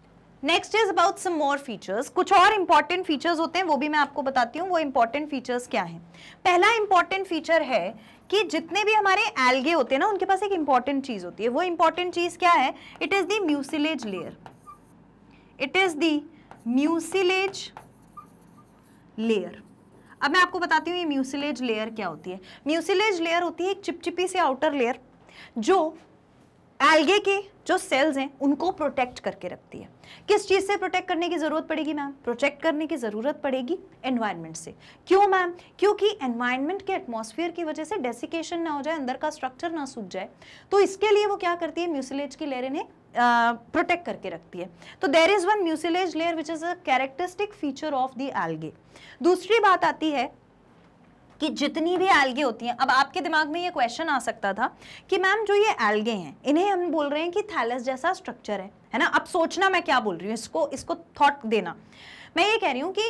next is about some more features कुछ और इंपॉर्टेंट फीचर्स होते हैं वो भी मैं आपको बताती हूँ वो इंपॉर्टेंट फीचर्स क्या हैं पहला इंपॉर्टेंट फीचर है कि जितने भी हमारे एल्गे होते हैं ना उनके पास एक इंपॉर्टेंट चीज़ होती है वो इंपॉर्टेंट चीज़ क्या है it is the mucilage layer it is the mucilage layer अब मैं आपको बताती हूँ ये म्यूसिलेज लेयर क्या होती है म्यूसिलेज लेयर होती है एक चिपचिपी से आउटर लेयर जो एल्गे के जो सेल्स हैं उनको प्रोटेक्ट करके रखती है किस चीज़ से प्रोटेक्ट करने की ज़रूरत पड़ेगी मैम प्रोटेक्ट करने की ज़रूरत पड़ेगी एनवायरनमेंट से क्यों मैम क्योंकि एनवायरनमेंट के एटमॉस्फेयर की वजह से डेसिकेशन ना हो जाए अंदर का स्ट्रक्चर ना सूख जाए तो इसके लिए वो क्या करती है म्यूसिलेज की लेयर इन्हें प्रोटेक्ट करके रखती है तो there is one mucilage layer which is a characteristic feature of the algae दूसरी बात आती है कि जितनी भी एल्गे होती हैं अब आपके दिमाग में ये क्वेश्चन आ सकता था कि मैम जो ये एल्गे हैं इन्हें हम बोल रहे हैं कि थैलस जैसा स्ट्रक्चर है है ना अब सोचना मैं क्या बोल रही हूँ इसको इसको थॉट देना मैं ये कह रही हूँ कि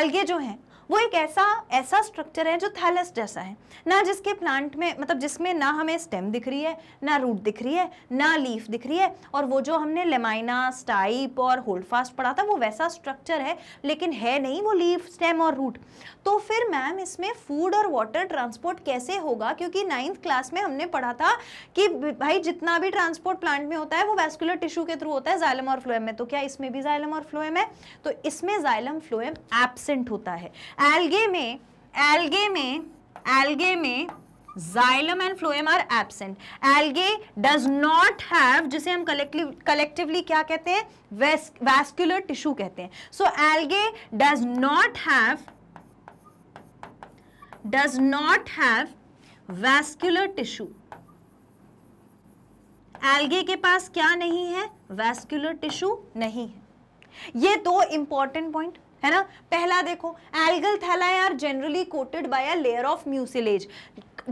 एल्गे जो हैं वो एक ऐसा ऐसा स्ट्रक्चर है जो थैलस जैसा है ना जिसके प्लांट में मतलब जिसमें ना हमें स्टेम दिख रही है ना रूट दिख रही है ना लीफ दिख रही है और वो जो हमने लेमाइना स्टाइप और होल्ड फास्ट पढ़ा था वो वैसा स्ट्रक्चर है लेकिन है नहीं वो लीफ स्टेम और रूट तो फिर मैम इसमें फूड और वाटर ट्रांसपोर्ट कैसे होगा क्योंकि नाइन्थ क्लास में हमने पढ़ा था कि भाई जितना भी ट्रांसपोर्ट प्लांट में होता है वो वैस्कुलर टिश्यू के थ्रू होता है जाइलम और फ्लोएम में तो क्या इसमें भी जाइलम और फ्लोएम है तो इसमें जाइलम फ्लोएम एबसेंट होता है एल्गे में एल्गे में एल्गे में xylem and phloem are absent algae does not have जिसे हम कलेक्टिवली क्या कहते हैं वैस्कुलर टिश्यू कहते हैं so algae does not have does not have vascular tissue algae के पास क्या नहीं है वैस्कुलर टिश्यू नहीं है ये दो इंपॉर्टेंट पॉइंट है ना पहला देखो algal thalli are generally coated by a layer of mucilage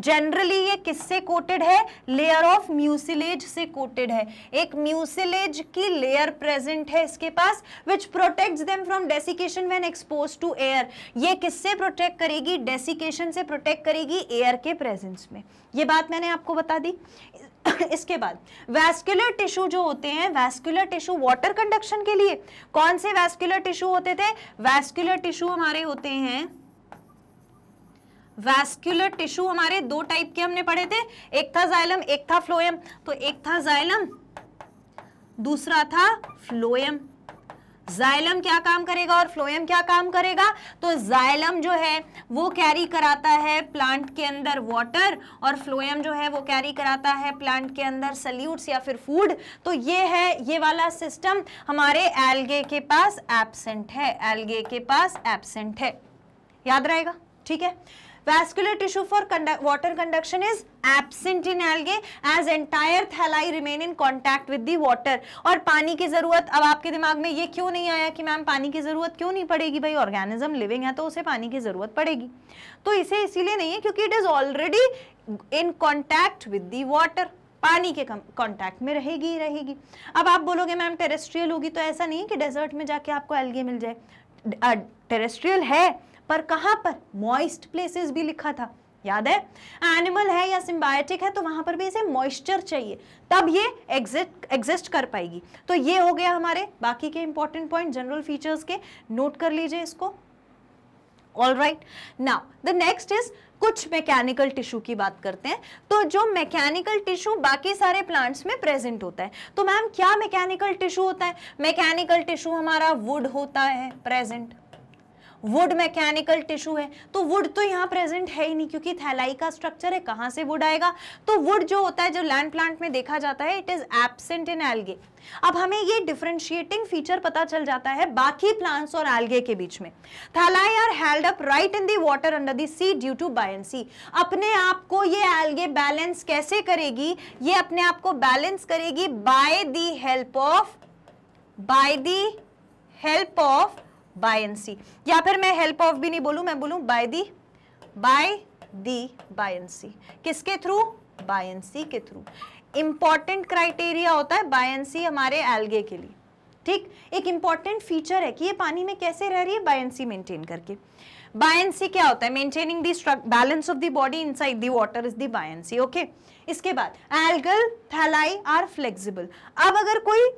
generally ये किससे कोटेड है लेयर ऑफ म्यूसिलेज से कोटेड है एक म्यूसिलेज की लेयर प्रेजेंट है इसके पास which protects them from desiccation when expose to air ये किससे प्रोटेक्ट करेगी डेसिकेशन से प्रोटेक्ट करेगी एयर के प्रेजेंस में ये बात मैंने आपको बता दी इसके बाद वैस्कुलर टिश्यू जो होते हैं वैस्कुलर टिश्यू वाटर कंडक्शन के लिए कौन से वैस्कुलर टिश्यू होते थे वैस्कुलर टिश्यू हमारे होते हैं वैस्कुलर टिश्यू हमारे दो टाइप के हमने पढ़े थे एक था जाइलम एक था फ्लोएम तो एक था जाइलम दूसरा था फ्लोएम जाइलम क्या काम करेगा और फ्लोएम क्या काम करेगा तो जाइलम जो है वो कैरी कराता है प्लांट के अंदर वाटर और फ्लोएम जो है वो कैरी कराता है प्लांट के अंदर सल्यूट्स या फिर फूड तो ये है ये वाला सिस्टम हमारे एल्गे के पास एबसेंट है एल्गे के पास एबसेंट है याद रहेगा ठीक है vascular tissue for conduct water conduction is absent in algae as entire thalli remain in contact with the water और पानी की जरूरत अब आपके दिमाग में ये क्यों नहीं आया कि मैम पानी की जरूरत क्यों नहीं पड़ेगी भाई ऑर्गेनिज्म लिविंग है तो उसे पानी की जरूरत पड़ेगी तो इसे इसीलिए नहीं है क्योंकि it is already in contact with the water पानी के कांटेक्ट में रहेगी ही रहेगी अब आप बोलोगे मैम टेरेस्ट्रियल होगी तो ऐसा नहीं है कि डेजर्ट में जाके आपको एल्गी मिल जाए टेरेस्ट्रियल है पर कहाँ पर मॉइस्ट प्लेसेस भी लिखा था याद है एनिमल है या सिम्बायोटिक है तो वहाँ पर भी इसे मॉइस्चर चाहिए तब ये एग्जिस्ट एग्जिस्ट कर पाएगी तो ये हो गया हमारे बाकी के इंपॉर्टेंट पॉइंट जनरल फीचर्स के नोट कर लीजिए इसको all right now the next is कुछ मैकेनिकल टिश्यू की बात करते हैं तो जो मैकेनिकल टिश्यू बाकी सारे प्लांट्स में प्रेजेंट होता है तो मैम क्या मैकेनिकल टिश्यू होता है मैकेनिकल टिश्यू हमारा वुड होता है प्रेजेंट वुड मैकेनिकल टिश्यू है तो वुड तो यहाँ प्रेजेंट है ही नहीं क्योंकि थैलाई का स्ट्रक्चर है कहाँ से वुड आएगा तो वुड जो होता है जो लैंड प्लांट में देखा जाता है it is absent in algae अब हमें ये डिफरेंशिएटिंग फीचर पता चल जाता है बाकी प्लांट्स और एल्गे के बीच में thalli are held up right in the water under the sea due to buoyancy अपने आप को ये एल्गे बैलेंस कैसे करेगी ये अपने आप को बैलेंस करेगी by the help of by the help of buoyancy या फिर मैं हेल्प ऑफ भी नहीं बोलू मैं बोलू by the by the buoyancy किसके थ्रू बाय एन सी के थ्रू इंपॉर्टेंट क्राइटेरिया होता है बाय एन सी हमारे एल्गे के लिए ठीक एक इंपॉर्टेंट फीचर है कि ये पानी में कैसे रह रही है बाय एन सी मेंटेन करके बाय एन सी क्या होता है maintaining the balance of the body inside the water is the buoyancy okay इसके बाद एल्गल थैलाई आर फ्लेक्सिबल अब अगर कोई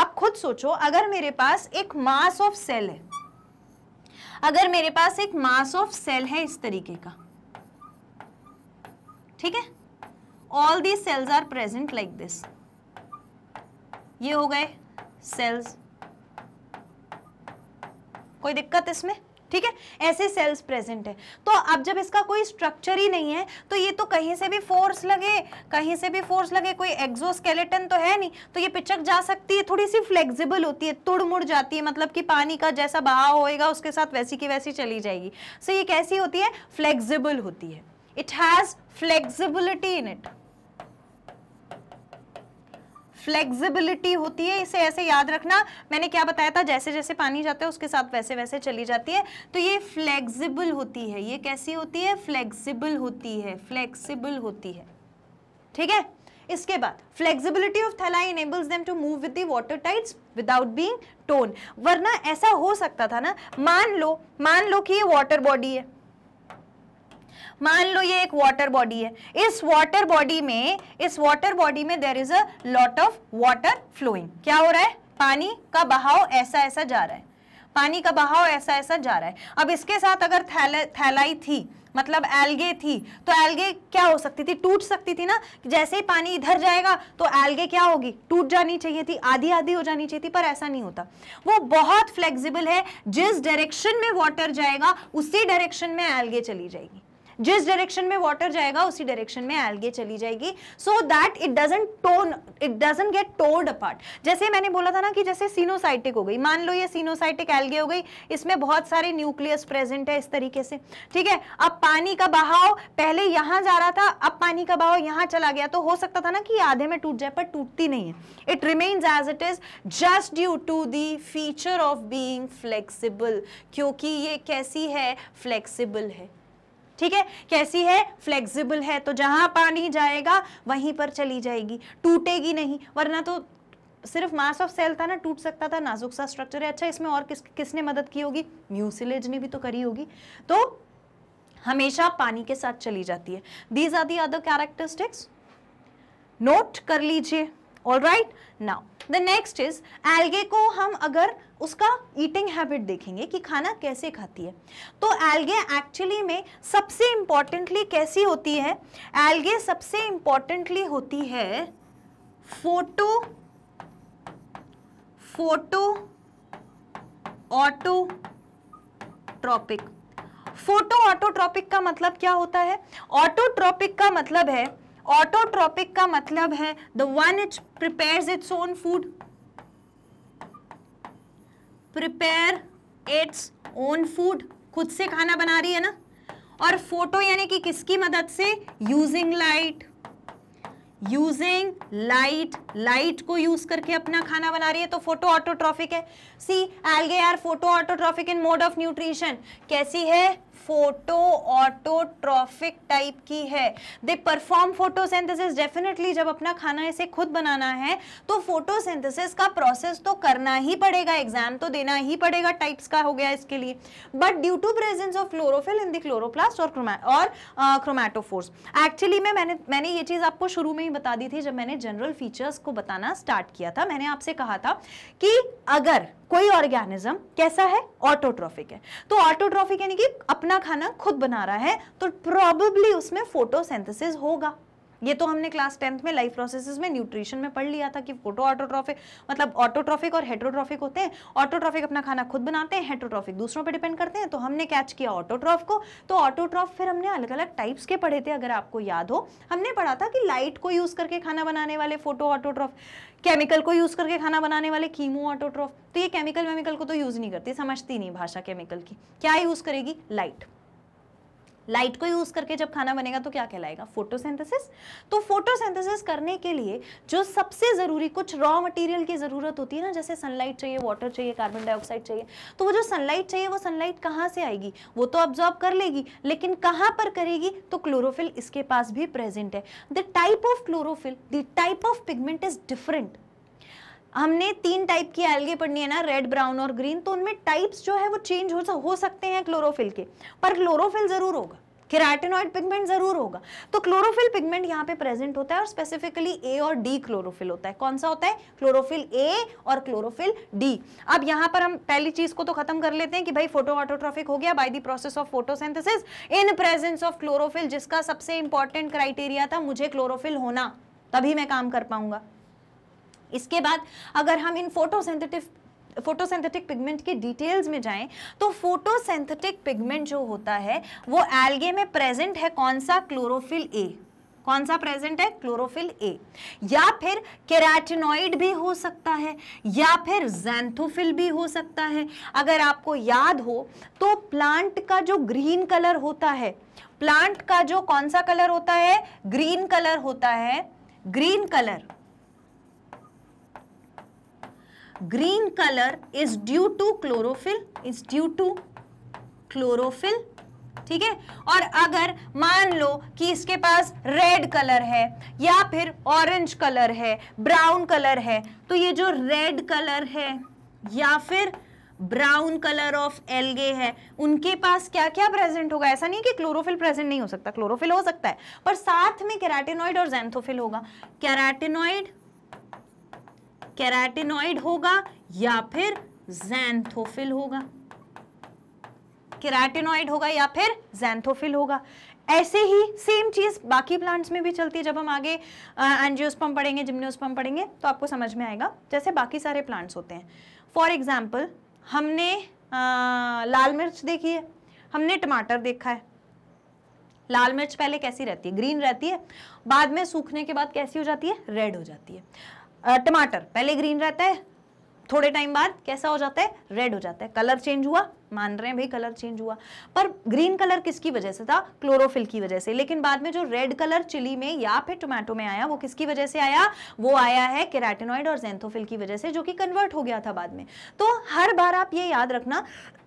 आप खुद सोचो अगर मेरे पास एक मास ऑफ सेल है अगर मेरे पास एक मास ऑफ सेल है इस तरीके का ठीक है all the cells are present like this ये हो गए सेल्स कोई दिक्कत इसमें ठीक है ऐसे सेल्स प्रेजेंट है तो अब जब इसका कोई स्ट्रक्चर ही नहीं है तो ये तो कहीं से भी फोर्स लगे कहीं से भी फोर्स लगे कोई एक्सोस्केलेटन तो है नहीं तो ये पिचक जा सकती है थोड़ी सी फ्लेक्सिबल होती है तुड़ मुड़ जाती है मतलब कि पानी का जैसा बहाव होएगा उसके साथ वैसी की वैसी चली जाएगी सो so ये कैसी होती है फ्लेक्सिबल होती है it has flexibility in it flexibility होती है इसे ऐसे याद रखना मैंने क्या बताया था जैसे जैसे पानी जाता है उसके साथ वैसे वैसे चली जाती है तो ये फ्लेक्सिबल होती है ये कैसी होती है फ्लेक्सिबल होती है फ्लेक्सिबल होती है ठीक है इसके बाद flexibility of thalli enables them to move with the water tides without being torn वरना ऐसा हो सकता था ना मान लो मान लो कि ये वाटर बॉडी है मान लो ये एक वाटर बॉडी है इस वाटर बॉडी में इस वाटर बॉडी में there is a lot of water flowing क्या हो रहा है पानी का बहाव ऐसा ऐसा जा रहा है पानी का बहाव ऐसा ऐसा जा रहा है अब इसके साथ अगर थैला थैलाई थी मतलब एल्गे थी तो एल्गे क्या हो सकती थी टूट सकती थी ना जैसे ही पानी इधर जाएगा तो एल्गे क्या होगी टूट जानी चाहिए थी आधी आधी हो जानी चाहिए थी पर ऐसा नहीं होता वो बहुत फ्लेक्सिबल है जिस डायरेक्शन में वाटर जाएगा उसी डायरेक्शन में एल्गे चली जाएगी जिस डायरेक्शन में वाटर जाएगा उसी डायरेक्शन में एल्गे चली जाएगी so that it doesn't torn it doesn't get torn apart जैसे मैंने बोला था ना कि जैसे सीनोसाइटिक हो गई मान लो ये सीनोसाइटिक एल्गे हो गई इसमें बहुत सारे न्यूक्लियस प्रेजेंट है इस तरीके से ठीक है अब पानी का बहाव पहले यहां जा रहा था अब पानी का बहाव यहां चला गया तो हो सकता था ना कि आधे में टूट जाए पर टूटती नहीं है it remains as it is just due to the feature of being flexible क्योंकि ये कैसी है फ्लेक्सिबल है ठीक है कैसी है फ्लेक्सिबल है तो जहां पानी जाएगा वहीं पर चली जाएगी टूटेगी नहीं वरना तो सिर्फ मास ऑफ सेल था ना टूट सकता था नाजुक सा स्ट्रक्चर है अच्छा इसमें और किस किसने मदद की होगी म्यूसिलेज ने भी तो करी होगी तो हमेशा पानी के साथ चली जाती है these are the other characteristics note कर लीजिए all right now the next is algae को हम अगर उसका ईटिंग हैबिट देखेंगे कि खाना कैसे खाती है तो एल्गे एक्चुअली में सबसे इंपॉर्टेंटली कैसी होती है एल्गे सबसे इंपॉर्टेंटली होती है photo photo autotrophic photo autotrophic का मतलब क्या होता है ऑटोट्रॉपिक का मतलब है ऑटोट्रॉपिक का मतलब है the one which prepare its own food prepare its own food खुद से खाना बना रही है ना और फोटो यानी कि किसकी मदद से using light using light light को यूज करके अपना खाना बना रही है तो फोटो ऑटोट्रॉफिक है see algae are photo autotrophic in mode of nutrition कैसी है फोटो ऑटोट्रॉफिक टाइप की है दे परफॉर्म फोटोसिंथेसिस डेफिनेटली जब अपना खाना इसे खुद बनाना है तो फोटोसिंथेसिस का प्रोसेस तो करना ही पड़ेगा एग्जाम तो देना ही पड़ेगा टाइप्स का हो गया इसके लिए but due to presence of chlorophyll in the chloroplast और और क्रोमैटोफोर्स एक्चुअली मैं मैंने मैंने ये चीज़ आपको शुरू में ही बता दी थी जब मैंने जनरल फीचर्स को बताना स्टार्ट किया था मैंने आपसे कहा था कि अगर कोई ऑर्गेनिज्म कैसा है ऑटोट्रॉफिक है तो ऑटोट्रॉफिक यानी कि अपना खाना खुद बना रहा है तो प्रॉबेबली उसमें फोटोसेंथिस होगा ये तो हमने क्लास टेंथ में लाइफ प्रोसेसेस में न्यूट्रिशन में पढ़ लिया था कि फोटो ऑटोट्रॉफिक मतलब ऑटोट्रॉफिक और हेट्रोट्रॉफिक होते हैं ऑटोट्रॉफिक अपना खाना खुद बनाते हैं हेट्रोट्रॉफिक दूसरों पर डिपेंड करते हैं तो हमने कैच किया ऑटोट्रॉफ को तो ऑटोट्रॉफ फिर हमने अलग अलग टाइप्स के पढ़े थे अगर आपको याद हो हमने पढ़ा था कि लाइट को यूज़ करके खाना बनाने वाले फोटो ऑटोट्रॉफ केमिकल को यूज़ करके खाना बनाने वाले कीमो ऑटोट्रॉफ तो ये केमिकल वेमिकल को तो यूज़ नहीं करती समझती नहीं भाषा केमिकल की क्या यूज़ करेगी लाइट लाइट को यूज करके जब खाना बनेगा तो क्या कहलाएगा फोटोसिंथेसिस तो फोटोसिंथेसिस करने के लिए जो सबसे जरूरी कुछ रॉ मटेरियल की जरूरत होती है ना जैसे सनलाइट चाहिए वाटर चाहिए कार्बन डाइऑक्साइड चाहिए तो वो जो सनलाइट चाहिए वो सनलाइट कहाँ से आएगी वो तो ऑब्जॉर्ब कर लेगी लेकिन कहाँ पर करेगी तो क्लोरोफिल इसके पास भी प्रेजेंट है the type of chlorophyll the type of pigment is different हमने तीन टाइप की एल्गे पढ़नी है ना रेड ब्राउन और ग्रीन तो उनमें टाइप्स जो है वो चेंज हो, हो सकते हैं क्लोरोफिल के पर क्लोरोफिल ज़रूर होगा केराटिनॉइड पिगमेंट जरूर होगा तो क्लोरोफिल पिगमेंट यहाँ पे प्रेजेंट होता है और स्पेसिफिकली ए और डी क्लोरोफिल होता है कौन सा होता है क्लोरोफिल ए और क्लोरोफिल डी अब यहाँ पर हम पहली चीज को तो खत्म कर लेते हैं कि भाई फोटो ऑटोट्रॉफिक हो गया by the process of photosynthesis in presence of chlorophyll जिसका सबसे इंपॉर्टेंट क्राइटेरिया था मुझे क्लोरोफिल होना तभी मैं काम कर पाऊंगा इसके बाद अगर हम इन फोटोसेंथेटिव फोटोसेंथेटिक पिगमेंट की डिटेल्स में जाएं तो फोटोसेंथेटिक पिगमेंट जो होता है वो एल्गे में प्रेजेंट है कौन सा क्लोरोफिल ए कौन सा प्रेजेंट है क्लोरोफिल ए या फिर केराटिनॉइड भी हो सकता है या फिर जैंथोफिल भी हो सकता है अगर आपको याद हो तो प्लांट का जो ग्रीन कलर होता है प्लांट का जो कौन सा कलर होता है ग्रीन कलर होता है green colour green colour is due to chlorophyll is due to chlorophyll ठीक है और अगर मान लो कि इसके पास रेड कलर है या फिर ऑरेंज कलर है ब्राउन कलर है तो ये जो रेड कलर है या फिर ब्राउन कलर ऑफ एलगे है उनके पास क्या क्या प्रेजेंट होगा ऐसा नहीं कि क्लोरोफिल प्रेजेंट नहीं हो सकता क्लोरोफिल हो सकता है पर साथ में कैराटेनॉइड और जैंथोफिल होगा कैराटेनॉइड कैराटिनॉइड होगा या फिर जैंथोफिल होगा केराटिनॉइड होगा या फिर जैंथोफिल होगा ऐसे ही सेम चीज़ बाकी प्लांट्स में भी चलती है जब हम आगे एनजियोस्पम पढ़ेंगे जिम्नोस्पम पढ़ेंगे तो आपको समझ में आएगा जैसे बाकी सारे प्लांट्स होते हैं फॉर एग्जाम्पल हमने आ, लाल मिर्च देखी है हमने टमाटर देखा है लाल मिर्च पहले कैसी रहती है ग्रीन रहती है बाद में सूखने के बाद कैसी हो जाती है रेड हो जाती है टमाटर पहले ग्रीन रहता है थोड़े टाइम बाद कैसा हो जाता है रेड हो जाता है कलर चेंज हुआ मान रहे हैं भाई कलर चेंज हुआ पर ग्रीन कलर किसकी वजह से था क्लोरोफिल की वजह से लेकिन बाद में जो रेड कलर चिली में या फिर टोमेटो में आया वो किसकी वजह से आया वो आया है केराटिनॉइड और जेंथोफिल की वजह से जो कि कन्वर्ट हो गया था बाद में तो हर बार आप ये याद रखना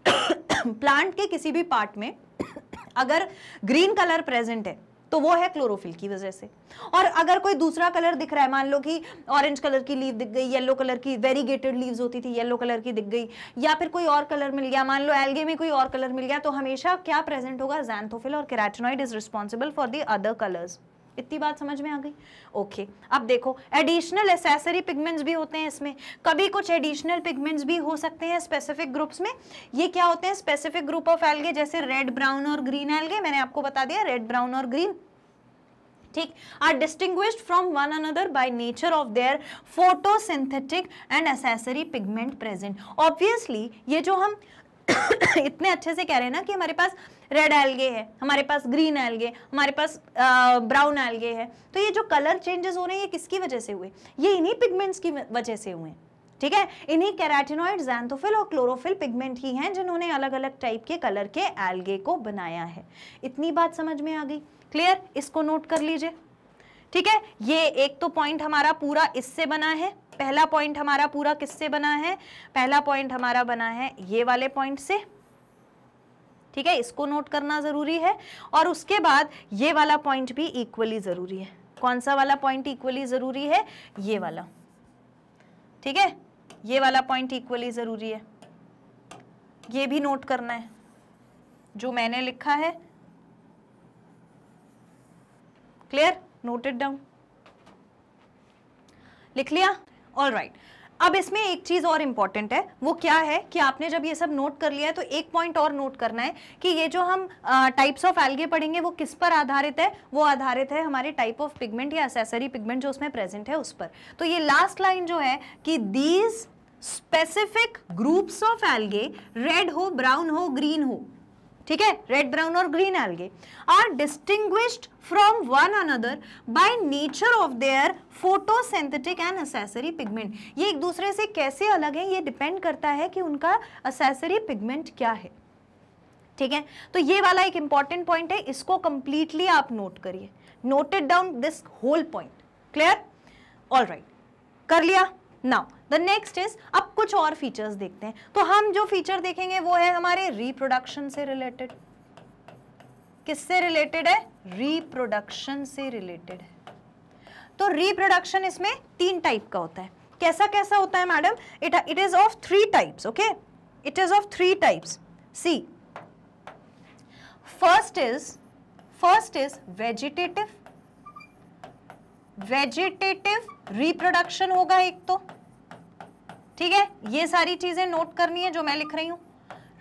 प्लांट के किसी भी पार्ट में अगर ग्रीन कलर प्रेजेंट है तो वो है क्लोरोफिल की वजह से और अगर कोई दूसरा कलर दिख रहा है मान लो कि ऑरेंज कलर की लीव दिख गई येलो कलर की वेरीगेटेड लीव्स होती थी येलो कलर की दिख गई या फिर कोई और कलर मिल गया मान लो एल्गे में कोई और कलर मिल गया तो हमेशा क्या प्रेजेंट होगा जैंथोफिल और carotenoid is responsible for the other colours इतनी बात समझ में आ गई ओके अब देखो एडिशनल एसेसरी पिगमेंट्स भी होते हैं इसमें कभी कुछ एडिशनल पिगमेंट्स भी हो सकते हैं स्पेसिफिक ग्रुप्स में ये क्या होते हैं स्पेसिफिक ग्रुप ऑफ एल्गे जैसे रेड ब्राउन और ग्रीन एल्गे मैंने आपको बता दिया रेड ब्राउन और ग्रीन ठीक are distinguished from one another by nature of their photosynthetic and accessory pigment present obviously ये जो हम इतने अच्छे से कह रहे हैं ना कि हमारे पास रेड एल्गे है हमारे पास ग्रीन एल्गे हमारे पास ब्राउन एल्गे है तो ये जो कलर चेंजेस हो रहे हैं ये किसकी वजह से हुए ये इन्हीं पिगमेंट्स की वजह से हुए ठीक है इन्हीं कैराटिनॉइड जैंथोफिल और क्लोरोफिल पिगमेंट ही हैं जिन्होंने अलग अलग टाइप के कलर के एल्गे को बनाया है इतनी बात समझ में आ गई क्लियर इसको नोट कर लीजिए ठीक है ये एक तो पॉइंट हमारा पूरा इससे बना है पहला पॉइंट हमारा पूरा किससे बना है पहला पॉइंट हमारा बना है ये वाले पॉइंट से ठीक है इसको नोट करना ज़रूरी है और उसके बाद ये वाला पॉइंट भी इक्वली ज़रूरी है कौन सा वाला पॉइंट इक्वली ज़रूरी है ये वाला ठीक है ये वाला पॉइंट इक्वली ज़रूरी है ये भी नोट करना है जो मैंने लिखा है क्लियर नोटेड डाउन लिख लिया ऑल राइट अब इसमें एक चीज़ और इंपॉर्टेंट है वो क्या है कि आपने जब ये सब नोट कर लिया है तो एक पॉइंट और नोट करना है कि ये जो हम टाइप्स ऑफ एल्गे पढ़ेंगे वो किस पर आधारित है वो आधारित है हमारे टाइप ऑफ पिगमेंट या असेसरी पिगमेंट जो उसमें प्रेजेंट है उस पर तो ये लास्ट लाइन जो है कि these specific groups of algae red हो ब्राउन हो ग्रीन हो ठीक है रेड ब्राउन और green algae are distinguished from one another by nature of their photosynthetic and accessory pigment ये एक दूसरे से कैसे अलग है ये डिपेंड करता है कि उनका असेसरी पिगमेंट क्या है ठीक है तो ये वाला एक इंपॉर्टेंट पॉइंट है इसको कंप्लीटली आप नोट करिए noted down this whole point clear all right कर लिया नाउ द नेक्स्ट इज अब कुछ और फीचर्स देखते हैं तो हम जो फीचर देखेंगे वो है हमारे रिप्रोडक्शन से रिलेटेड किससे रिलेटेड है रिप्रोडक्शन से रिलेटेड है तो रिप्रोडक्शन इसमें तीन टाइप का होता है कैसा कैसा होता है madam it it is of three types okay it is of three types see first is first is vegetative vegetative reproduction होगा एक तो ठीक है ये सारी चीजें नोट करनी है जो मैं लिख रही हूँ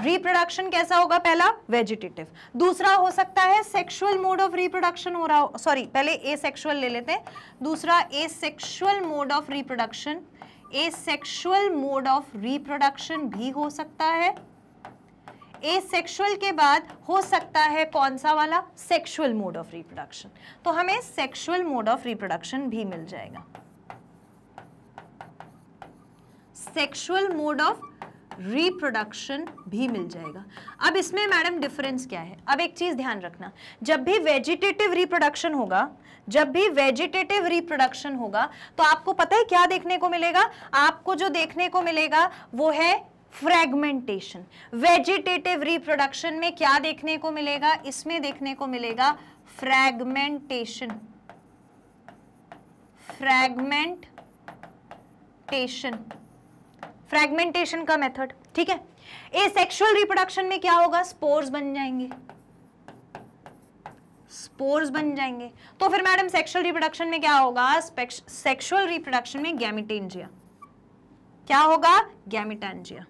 रिप्रोडक्शन कैसा होगा पहला वेजिटेटिव दूसरा हो सकता है सेक्सुअल मोड ऑफ रिप्रोडक्शन हो रहा हो सॉरी पहले ए सेक्सुअल ले लेते हैं दूसरा asexual mode of reproduction asexual mode of reproduction भी हो सकता है ए सेक्सुअल के बाद हो सकता है कौन सा वाला सेक्सुअल मोड ऑफ रिप्रोडक्शन तो हमें सेक्सुअल मोड ऑफ रिप्रोडक्शन भी मिल जाएगा सेक्सुअल मोड ऑफ रिप्रोडक्शन भी मिल जाएगा अब इसमें मैडम डिफरेंस क्या है अब एक चीज़ ध्यान रखना जब भी वेजिटेटिव रिप्रोडक्शन होगा जब भी वेजिटेटिव रिप्रोडक्शन होगा तो आपको पता है क्या देखने को मिलेगा आपको जो देखने को मिलेगा वो है फ्रेगमेंटेशन वेजिटेटिव रिप्रोडक्शन में क्या देखने को मिलेगा इसमें देखने को मिलेगा फ्रेगमेंटेशन फ्रेगमेंटेशन फ्रेगमेंटेशन का मेथड ठीक है ए सेक्शुअल रिप्रोडक्शन में क्या होगा स्पोर्स बन जाएंगे स्पोर्स बन जाएंगे तो फिर मैडम सेक्शुअल रिप्रोडक्शन में क्या होगा सेक्शुअल रिप्रोडक्शन में गैमिटेंजिया क्या होगा गैमिटेंजिया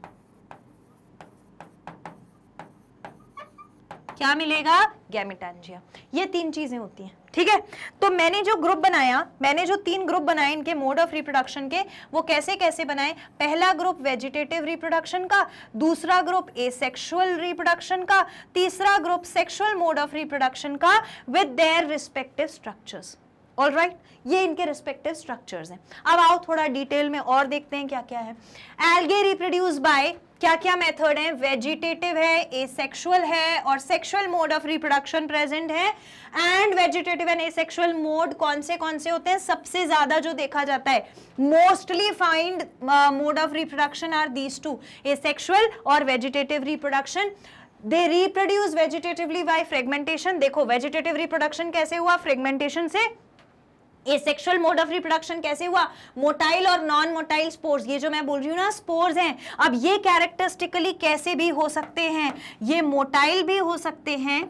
क्या मिलेगा गैमिटानजिया ये तीन चीजें होती हैं ठीक है तो मैंने जो ग्रुप बनाया मैंने जो तीन ग्रुप बनाए इनके मोड ऑफ रिप्रोडक्शन के वो कैसे कैसे बनाए पहला ग्रुप वेजिटेटिव रिप्रोडक्शन का दूसरा ग्रुप एसेक्सुअल रिप्रोडक्शन का तीसरा group sexual mode of reproduction का with their respective structures all right right? ये इनके रिस्पेक्टिव स्ट्रक्चर्स हैं अब आओ थोड़ा डिटेल में और देखते हैं क्या क्या है एल्गे रिप्रोड्यूस बाय क्या क्या मेथड है वेजिटेटिव है एसेक्सुअल है और sexual mode of reproduction present है and vegetative and asexual mode कौन से कौन से होते हैं सबसे ज्यादा जो देखा जाता है mostly find mode of reproduction are these two asexual और vegetative reproduction they reproduce vegetatively by fragmentation देखो वेजिटेटिव रिप्रोडक्शन कैसे हुआ फ्रेगमेंटेशन से एसेक्सुअल मोड ऑफ रिप्रोडक्शन कैसे हुआ मोटाइल और नॉन मोटाइल स्पोर्स ये जो मैं बोल रही हूँ ना स्पोर्स हैं अब ये कैरेक्टरिस्टिकली कैसे भी हो सकते हैं ये मोटाइल भी हो सकते हैं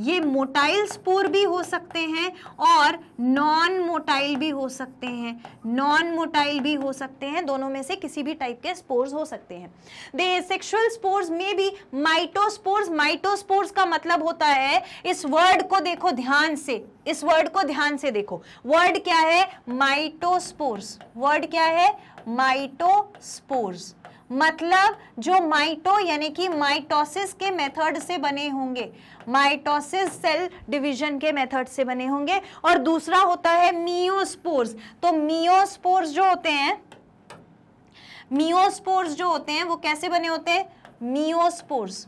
ये मोटाइल स्पोर भी हो सकते हैं और नॉन मोटाइल भी हो सकते हैं नॉन मोटाइल भी हो सकते हैं दोनों में से किसी भी टाइप के स्पोर्स हो सकते हैं दे सेक्सुअल स्पोर्स में भी माइटोस्पोर्स माइटोस्पोर्स का मतलब होता है इस वर्ड को देखो ध्यान से इस वर्ड को ध्यान से देखो वर्ड क्या है माइटोस्पोर्स वर्ड क्या है माइटोस्पोर्स मतलब जो माइटो यानी कि माइटोसिस के मेथड से बने होंगे माइटोसिस सेल डिवीजन के मेथड से बने होंगे और दूसरा होता है मियोस्पोर्स तो मियोस्पोर्स जो होते हैं मियोस्पोर्स जो होते हैं वो कैसे बने होते हैं मियोस्पोर्स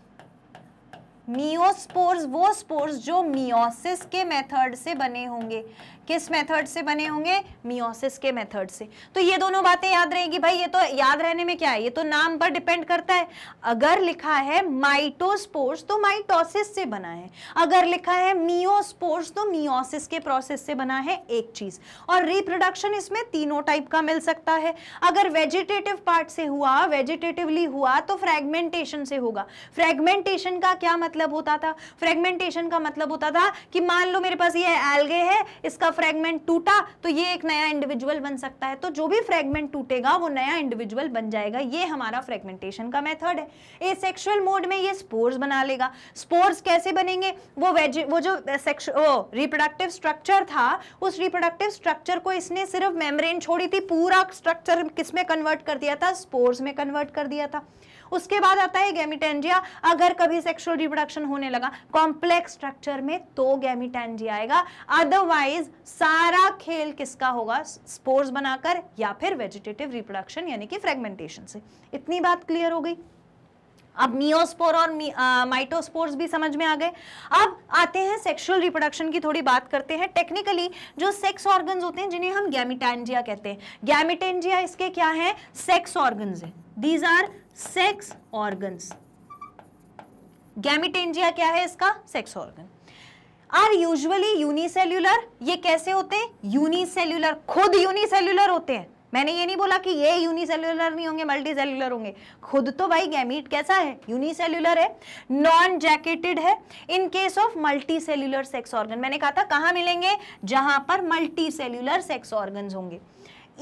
मियोस्पोर्स वो स्पोर्स जो मियोसिस के मेथड से बने होंगे किस मेथड से बने होंगे मियोसिस के मेथड से तो ये दोनों बातें याद रहेगी भाई ये तो याद रहने में क्या है ये तो नाम पर डिपेंड करता है अगर लिखा है माइटोस्पोर्स तो माइटोसिस से बना है अगर लिखा है मियोस्पोर्स तो मियोसिस के प्रोसेस से बना है एक चीज और रिप्रोडक्शन इसमें तीनों टाइप का मिल सकता है अगर वेजिटेटिव पार्ट से हुआ वेजिटेटिवली हुआ तो फ्रेगमेंटेशन से होगा फ्रेगमेंटेशन का क्या मतलब होता था फ्रेगमेंटेशन का मतलब होता था कि मान लो मेरे पास ये एल्गे है इसका फ्रेगमेंट टूटा तो ये एक नया इंडिविजुअल बन सकता है तो जो भी फ्रेगमेंट टूटेगा वो नया इंडिविजुअल बन जाएगा ये हमारा फ्रेगमेंटेशन का मेथड है ए सेक्शुअल मोड में ये स्पोर्स बना लेगा स्पोर्स कैसे बनेंगे वो वेज वो जो रिप्रोडक्टिव स्ट्रक्चर था उस रिप्रोडक्टिव स्ट्रक्चर को इसने सिर्फ मेम्ब्रेन छोड़ी थी पूरा स्ट्रक्चर किस में कन्वर्ट कर दिया था स्पोर्स में कन्वर्ट कर दिया था उसके बाद आता है गैमिटेंजिया अगर कभी सेक्सुअल रिप्रोडक्शन होने लगा कॉम्प्लेक्स स्ट्रक्चर में तो गैमिटेंजिया आएगा अदरवाइज सारा खेल किसका होगा स्पोर्स बनाकर या फिर वेजिटेटिव रिप्रोडक्शन यानी कि फ्रेगमेंटेशन से इतनी बात क्लियर हो गई अब मियोस्पोर और माइटोस्पोर्स भी समझ में आ गए अब आते हैं सेक्सुअल रिप्रोडक्शन की थोड़ी बात करते हैं टेक्निकली जो सेक्स ऑर्गन्स होते हैं जिन्हें हम गैमिटेंजिया कहते हैं गैमिटेंजिया इसके क्या है सेक्स ऑर्गन्स हैं these are sex organs gametangia क्या है इसका sex organ are usually unicellular ये कैसे होते हैं यूनिसेल्यूलर खुद यूनिसेल्यूलर होते हैं मैंने ये नहीं बोला कि ये यूनिसेल्यूलर नहीं होंगे मल्टी सेल्यूलर होंगे खुद तो भाई गैमिट कैसा है यूनिसेल्यूलर है नॉन जैकेटेड है in case of multicellular sex organ मैंने कहा था कहां मिलेंगे जहां पर मल्टी सेल्यूलर सेक्स ऑर्गन होंगे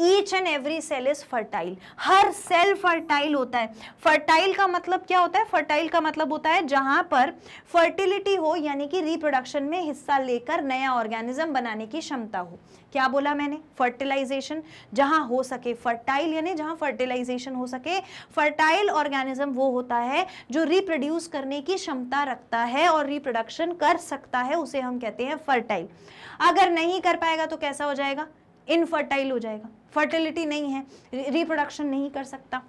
each and every cell is fertile हर सेल फर्टाइल होता है फर्टाइल का मतलब क्या होता है फर्टाइल का मतलब होता है जहां पर फर्टिलिटी हो यानी कि रिप्रोडक्शन में हिस्सा लेकर नया ऑर्गेनिज्म बनाने की क्षमता हो क्या बोला मैंने फर्टिलाइजेशन जहां हो सके फर्टाइल यानी जहां फर्टिलाइजेशन हो सके फर्टाइल ऑर्गेनिज्म वो होता है जो रिप्रोड्यूस करने की क्षमता रखता है और रिप्रोडक्शन कर सकता है उसे हम कहते हैं फर्टाइल अगर नहीं कर पाएगा तो कैसा हो जाएगा इनफर्टाइल हो जाएगा फर्टिलिटी नहीं है रिप्रोडक्शन नहीं कर सकता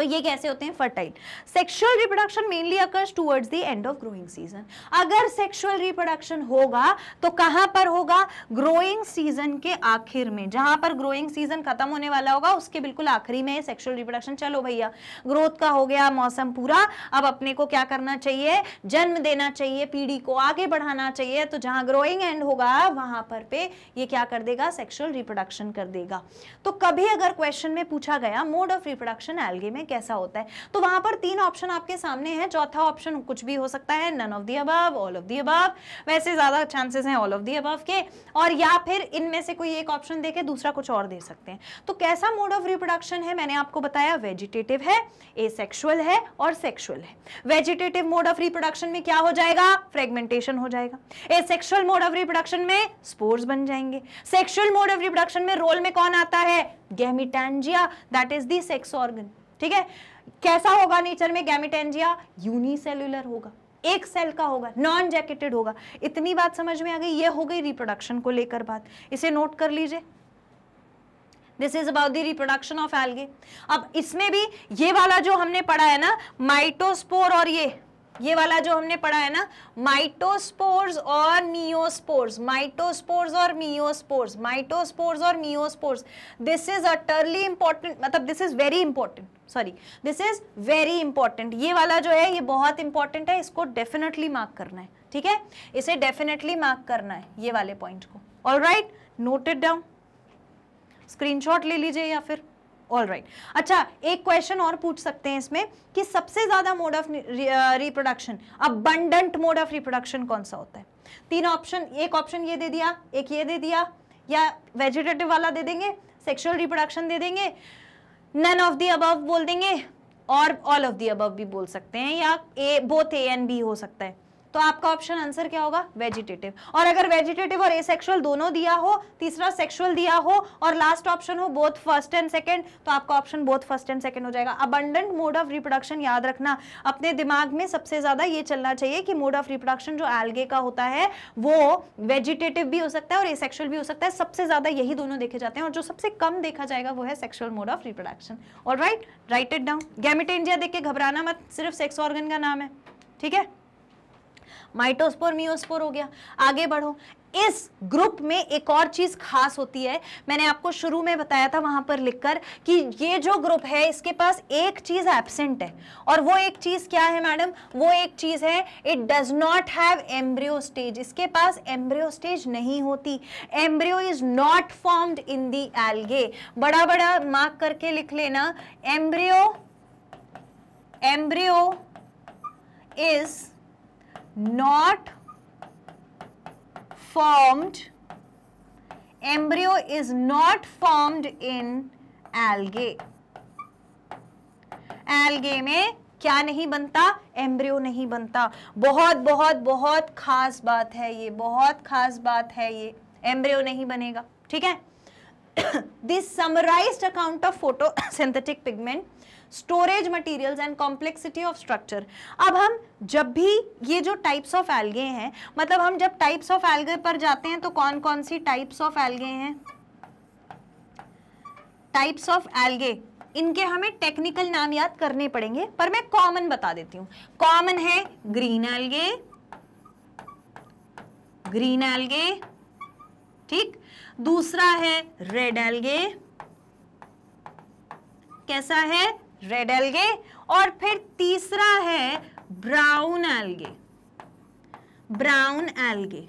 तो ये कैसे होते हैं fertile sexual reproduction mainly occurs towards the end of growing season अगर सेक्सुअल रिप्रोडक्शन होगा तो कहां पर होगा ग्रोइंग सीजन के आखिर में जहां पर ग्रोइंग सीजन खत्म होने वाला होगा उसके बिल्कुल आखिरी में सेक्सुअल रिप्रोडक्शन चलो भैया ग्रोथ का हो गया मौसम पूरा अब अपने को क्या करना चाहिए जन्म देना चाहिए पीढ़ी को आगे बढ़ाना चाहिए तो जहां ग्रोइंग एंड होगा वहां पर पे ये क्या कर देगा सेक्सुअल रिप्रोडक्शन कर देगा तो कभी अगर क्वेश्चन में पूछा गया मोड ऑफ रिप्रोडक्शन एल्गे में कैसा होता है तो वहां पर तीन ऑप्शन आपके सामने हैं चौथा ऑप्शन कुछ भी हो सकता है none of the above all of the above वैसे ज्यादा चांसेस हैं ऑल ऑफ दी अबाव के और या फिर इनमें से कोई एक ऑप्शन देके दूसरा कुछ और दे सकते हैं तो कैसा मोड ऑफ रिप्रोडक्शन है मैंने आपको बताया वेजिटेटिव है ए है और सेक्शुअल है वेजिटेटिव मोड ऑफ रिप्रोडक्शन में क्या हो जाएगा फ्रेगमेंटेशन हो जाएगा एसेक्सुअल मोड ऑफ रिप्रोडक्शन में स्पोर्स बन जाएंगे सेक्शुअल मोड ऑफ रिप्रोडक्शन में रोल में कौन आता है gametangia that is the sex organ ठीक है कैसा होगा नेचर में गैमिटेंजिया यूनिसेल्युलर होगा एक सेल का होगा नॉन जैकेटेड होगा इतनी बात समझ में आ गई ये हो गई रिप्रोडक्शन को लेकर बात इसे नोट कर लीजिए this is about the reproduction of algae अब इसमें भी ये वाला जो हमने पढ़ा है ना माइटोस्पोर और ये ये वाला जो हमने पढ़ा है ना माइटोस्पोर्स और मियोस्पोर्स माइटोस्पोर्स और मियोस्पोर्स माइटोस्पोर्स और meiospores this is utterly important मतलब this is very important sorry this is very important ये वाला जो है ये बहुत इंपॉर्टेंट है इसको डेफिनेटली मार्क करना है ठीक है इसे डेफिनेटली मार्क करना है ये वाले पॉइंट को all right noted down screenshot ले लीजिए या फिर ऑल राइट right. अच्छा एक क्वेश्चन और पूछ सकते हैं इसमें कि सबसे ज्यादा mode of reproduction abundant mode of reproduction कौन सा होता है तीन ऑप्शन एक ऑप्शन ये दे दिया एक ये दे दिया या वेजिटेटिव वाला दे देंगे सेक्सुअल रिप्रोडक्शन दे देंगे नन ऑफ दी अबव बोल देंगे और ऑल ऑफ दी अबव भी बोल सकते हैं या A both A and B हो सकता है तो आपका ऑप्शन आंसर क्या होगा वेजिटेटिव और अगर वेजिटेटिव और एसेक्सुअल दोनों दिया हो तीसरा सेक्सुअल दिया हो और लास्ट ऑप्शन हो बोथ फर्स्ट एंड सेकेंड तो आपका option both first and second हो जाएगा अबंडेंट मोड ऑफ रिप्रोडक्शन याद रखना अपने दिमाग में सबसे ज्यादा ये चलना चाहिए कि मोड ऑफ रिप्रोडक्शन जो एल्गे का होता है वो वेजिटेटिव भी हो सकता है और एसेक्सुअल भी हो सकता है सबसे ज्यादा यही दोनों देखे जाते हैं और जो सबसे कम देखा जाएगा वो है सेक्सुअल मोड ऑफ रिप्रोडक्शन और right right it down gametangia देख के घबराना मत सिर्फ सेक्स ऑर्गन का नाम है ठीक है माइटोस्पोर मियोस्पोर हो गया आगे बढ़ो इस ग्रुप में एक और चीज खास होती है मैंने आपको शुरू में बताया था वहां पर लिखकर कि ये जो ग्रुप है इसके पास एक चीज एबसेंट है और वो एक चीज क्या है मैडम वो एक चीज है it does not have embryo stage इसके पास एम्ब्रियो स्टेज नहीं होती embryo is not formed in the algae बड़ा बड़ा मार्क करके लिख लेना embryo embryo is not formed embryo is not formed in algae algae में क्या नहीं बनता एम्ब्रियो नहीं बनता बहुत बहुत बहुत खास बात है ये बहुत खास बात है ये एम्ब्रियो नहीं बनेगा ठीक है this summarise account of photosynthetic pigment storage materials and complexity of structure अब हम जब भी ये जो टाइप्स ऑफ एल्गे हैं मतलब हम जब टाइप्स ऑफ एल्गे पर जाते हैं तो कौन कौन सी टाइप्स ऑफ एल्गे हैं टाइप्स ऑफ एल्गे इनके हमें टेक्निकल नाम याद करने पड़ेंगे पर मैं कॉमन बता देती हूं कॉमन है ग्रीन एल्गे ग्रीन एल्गे ठीक दूसरा है रेड एल्गे कैसा है रेड एल्गे और फिर तीसरा है ब्राउन एल्गे ब्राउन एल्गे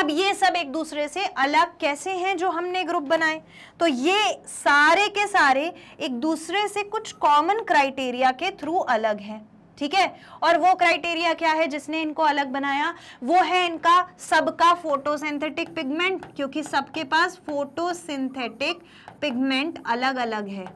अब ये सब एक दूसरे से अलग कैसे हैं जो हमने ग्रुप बनाए तो ये सारे के सारे एक दूसरे से कुछ कॉमन क्राइटेरिया के थ्रू अलग हैं ठीक है और वो क्राइटेरिया क्या है जिसने इनको अलग बनाया वो है इनका सबका फोटोसिंथेटिक पिगमेंट क्योंकि सबके पास फोटोसिंथेटिक पिगमेंट अलग अलग है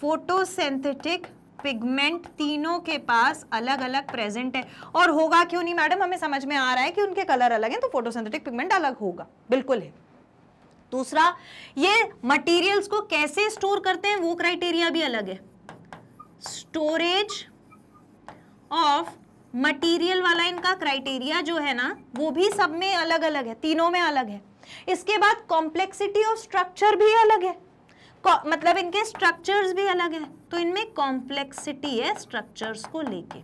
फोटोसेंथेटिक पिगमेंट तीनों के पास अलग अलग प्रेजेंट है और होगा क्यों नहीं मैडम हमें समझ में आ रहा है कि उनके कलर अलग हैं तो फोटोसेंथेटिक पिगमेंट अलग होगा बिल्कुल है दूसरा ये मटेरियल्स को कैसे स्टोर करते हैं वो क्राइटेरिया भी अलग है स्टोरेज ऑफ मटेरियल वाला इनका क्राइटेरिया जो है ना वो भी सब में अलग अलग है तीनों में अलग है इसके बाद कॉम्प्लेक्सिटी ऑफ स्ट्रक्चर भी अलग है मतलब इनके स्ट्रक्चर्स भी अलग है तो इनमें कॉम्प्लेक्सिटी है स्ट्रक्चर्स को लेके